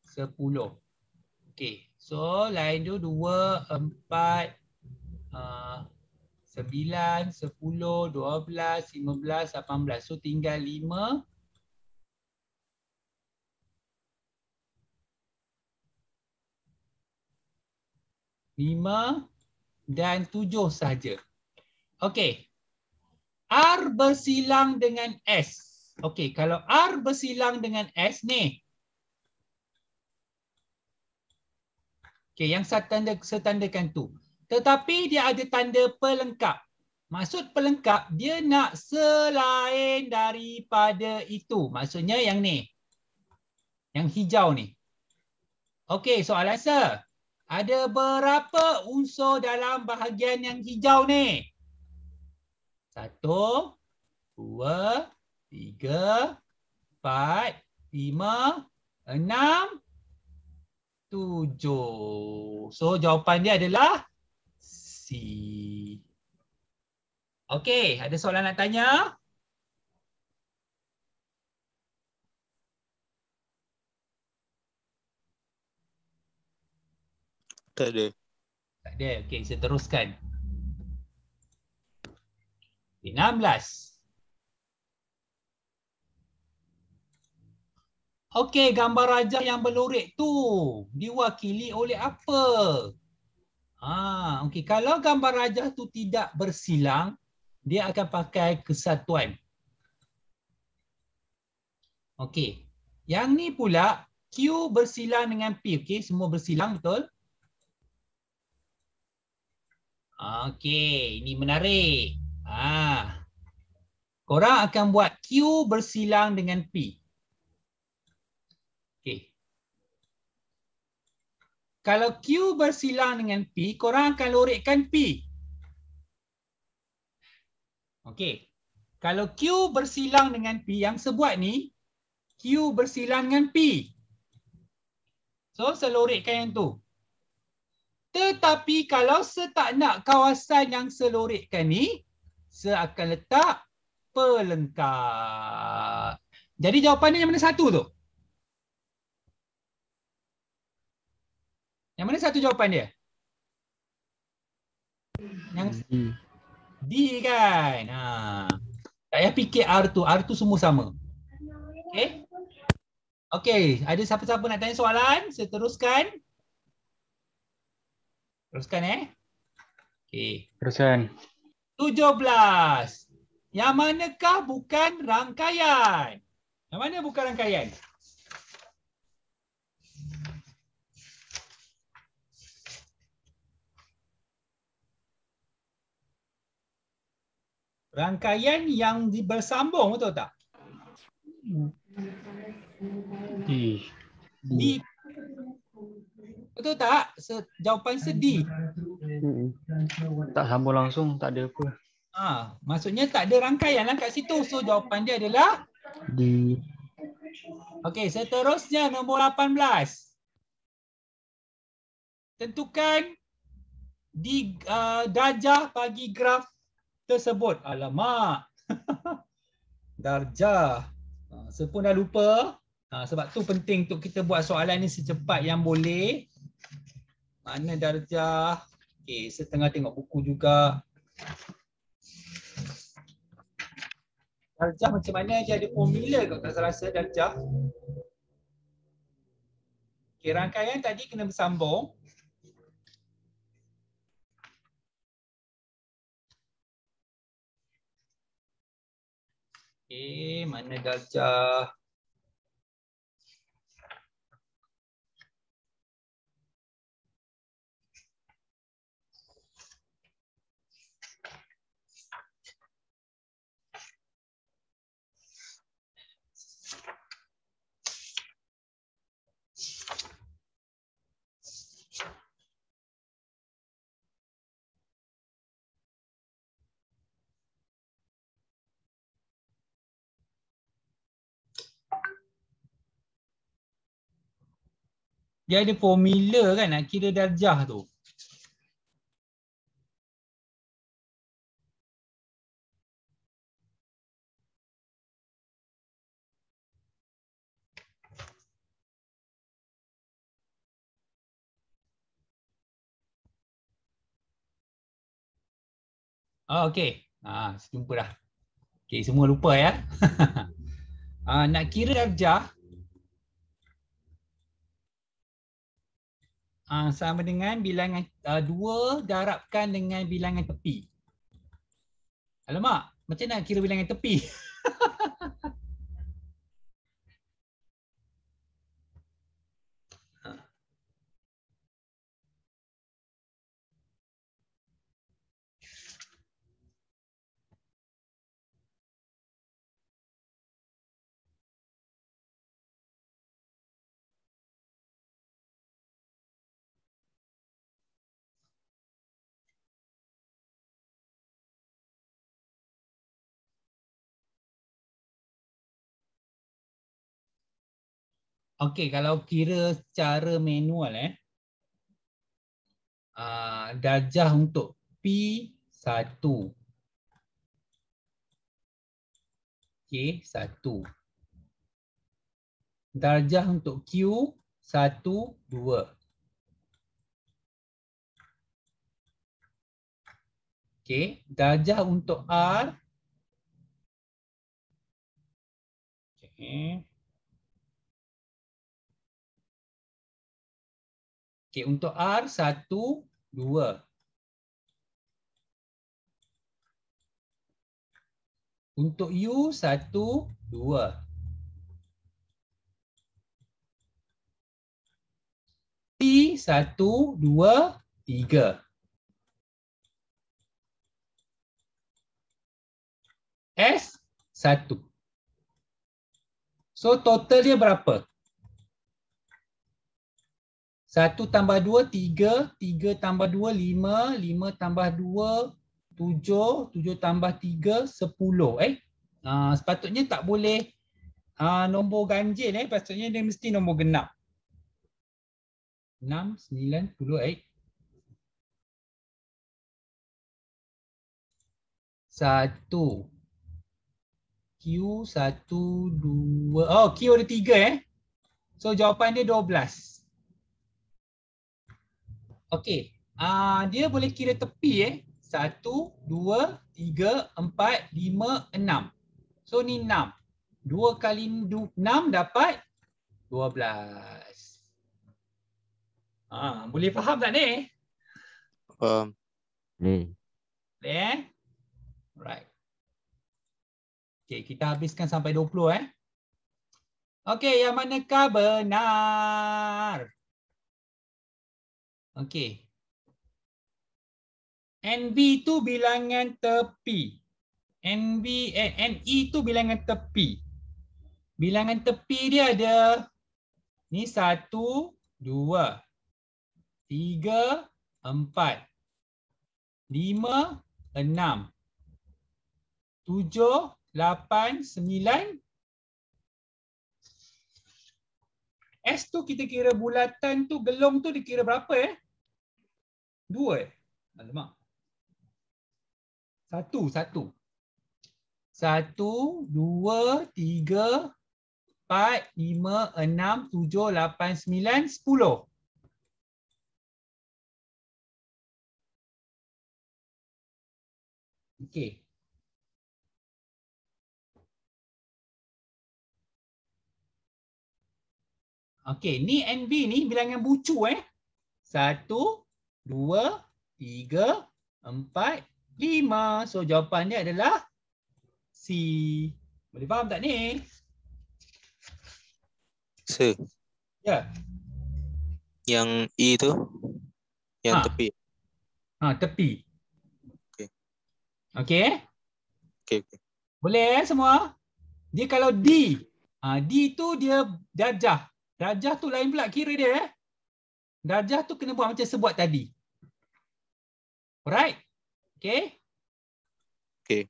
sepuluh. Okay, So lain tu dua empat uh, sembilan sepuluh dua belas lima belas lapan belas. So tinggal 5 lima dan tujuh sahaja. Okey. R bersilang dengan S. Okey, kalau R bersilang dengan S ni. Okey, yang saya tanda, tu. Tetapi dia ada tanda pelengkap. Maksud pelengkap, dia nak selain daripada itu. Maksudnya yang ni. Yang hijau ni. Okey, soalan saya. Ada berapa unsur dalam bahagian yang hijau ni? Satu, dua, tiga, empat, lima, enam, tujuh. So jawapan dia adalah C. Okay, ada soalan nak tanya? Ya. Tak ada. Tak ada. Okey, saya teruskan. 16. Okey, gambar raja yang belurik tu diwakili oleh apa? Ha, okey, kalau gambar raja tu tidak bersilang, dia akan pakai kesatuan. Okey. Yang ni pula Q bersilang dengan P. Okey, semua bersilang betul? Okey, ini menarik. Ah. Korang akan buat Q bersilang dengan P. Okey. Kalau Q bersilang dengan P, korang akan lorikkan P. Okey. Kalau Q bersilang dengan P, yang sebuat ni, Q bersilang dengan P. So, saya yang tu. Tetapi kalau saya tak nak kawasan yang selorehkan ni, saya akan letak pelengkap. Jadi jawapannya yang mana satu tu? Yang mana satu jawapan dia? Yang D kan? Ha. Tak payah fikir R tu. R tu semua sama. Okay? Okay. Ada siapa-siapa nak tanya soalan? Saya teruskan. Teruskan eh. Okey. Teruskan. 17. Yang manakah bukan rangkaian? Yang mana bukan rangkaian? Rangkaian yang bersambung betul tak? Di. Di Betul tak? So, jawapan sedih. Tak sambung langsung, tak ada apa. Ha, maksudnya tak ada rangkaian lah kat situ. So, jawapan dia adalah? D. Okay, seterusnya nombor 18. Tentukan di uh, darjah bagi graf tersebut. Alamak. [laughs] darjah. Ha, saya pun dah lupa. Ha, sebab tu penting untuk kita buat soalan ni secepat yang boleh. Mana Darjah. Okey, saya tengah tengok buku juga. Darjah macam mana dia ada formula kau tak rasa Darjah? Okey, rangkaian tadi kena bersambung. Okey, mana Darjah? dia ada formula kan nak kira darjah tu. Oh, ah, okay. Ha, ah, jumpa dah. Okay, semua lupa ya. [laughs] ah, nak kira darjah, uh, sama dengan bilangan uh, ah, 2 darabkan dengan bilangan tepi. Alamak, macam mana kira bilangan tepi? [laughs] Okey, kalau kira secara manual eh. Uh, darjah untuk P1. K1. Darjah untuk Q1, 2. Okay. Darjah untuk R. Okay. Okey, untuk R 1 2. Untuk U satu dua, T satu dua tiga, S satu. So total dia berapa? 1 tambah 2, 3. 3 tambah 2, 5. 5 tambah 2, 7. 7 tambah 3, 10. Eh? Ha, sepatutnya tak boleh ha, nombor ganjil. Eh? Sepatutnya dia mesti nombor genap. 6, 9, 10. Eh? 1. Q, 1, 2. Oh, Q ada 3. Eh? So jawapan dia 12. 12. Okey. Uh, dia boleh kira tepi eh. Satu, dua, tiga, empat, lima, enam. So ni enam. Dua kali enam dapat dua belas. Uh, boleh faham tak ni? Faham. Um, ni. Boleh eh? Alright. Okay, kita habiskan sampai dua puluh eh. Okey, yang manakah benar? Okey. NB itu bilangan tepi. NB eh, NE itu bilangan tepi. Bilangan tepi dia ada ni 1 2 3 4 5 6 7 8 9 S tu kita kira bulatan tu, gelong tu dikira berapa eh? Dua eh? Alamak. Satu, satu. Satu, dua, tiga, empat, lima, enam, tujuh, lapan, sembilan, sepuluh. Okey. Okay, ni NB ni bilangan bucu eh. Satu, dua, tiga, empat, lima. So jawapan dia adalah C. Boleh faham tak ni? C. Ya. Yeah. Yang E tu? Yang ha. tepi? Ha, tepi. Okay. Okey eh? Okey. Okay. Boleh eh semua? Dia kalau D. Ha, D tu dia jajah. Darjah tu lain pula kira dia eh. Darjah tu kena buat macam sebuat tadi. Alright? Okay? Okay.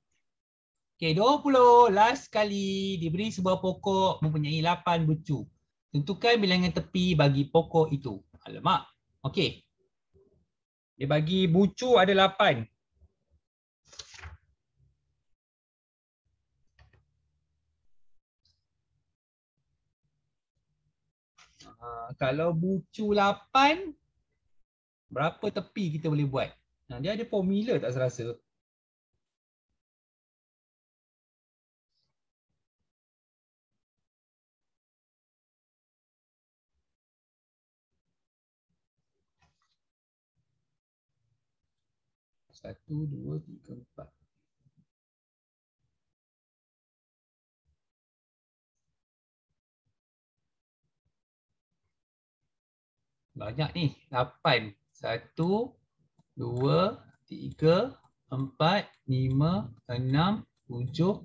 Okay, 20. Last kali diberi sebuah pokok mempunyai lapan bucu. Tentukan bilangan tepi bagi pokok itu. Alamak. Okay. Dia bagi bucu ada lapan. Ha, kalau bucu 8 berapa tepi kita boleh buat? Ha, dia ada formula tak serasa? Satu, dua, tiga, empat. Banyak ni. lapan, satu, dua, tiga, empat, lima, enam, tujuh,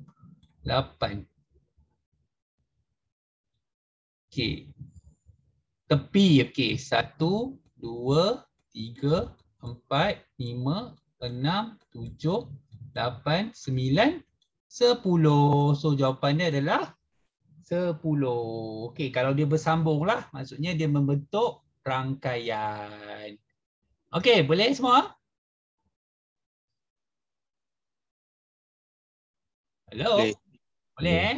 lapan. Okey. Tepi. Okey. satu, dua, tiga, empat, lima, enam, tujuh, lapan, sembilan, sepuluh. So jawapannya adalah sepuluh. Okey. Kalau dia bersambung lah. Maksudnya dia membentuk rangkaian. Okey, boleh semua? Hello? Boleh. boleh eh?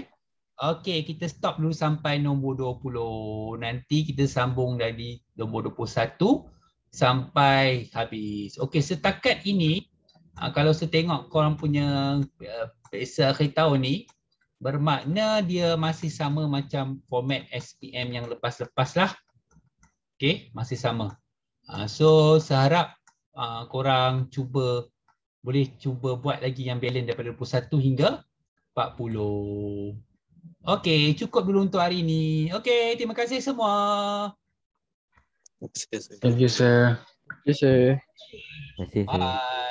Okey, kita stop dulu sampai nombor 20. Nanti kita sambung dari nombor 21 sampai habis. Okey, setakat ini, ah, kalau saya tengok korang punya eh, peksa akhir tahun ni, bermakna dia masih sama macam format SPM yang lepas-lepas lah. Okay, masih sama. Uh, so, seharap uh, korang cuba boleh cuba buat lagi yang balance daripada 21 hingga 40. Okay, cukup dulu untuk hari ini. Okay, terima kasih semua. Thank you, sir. Thank you, sir. Thank you, sir. Bye.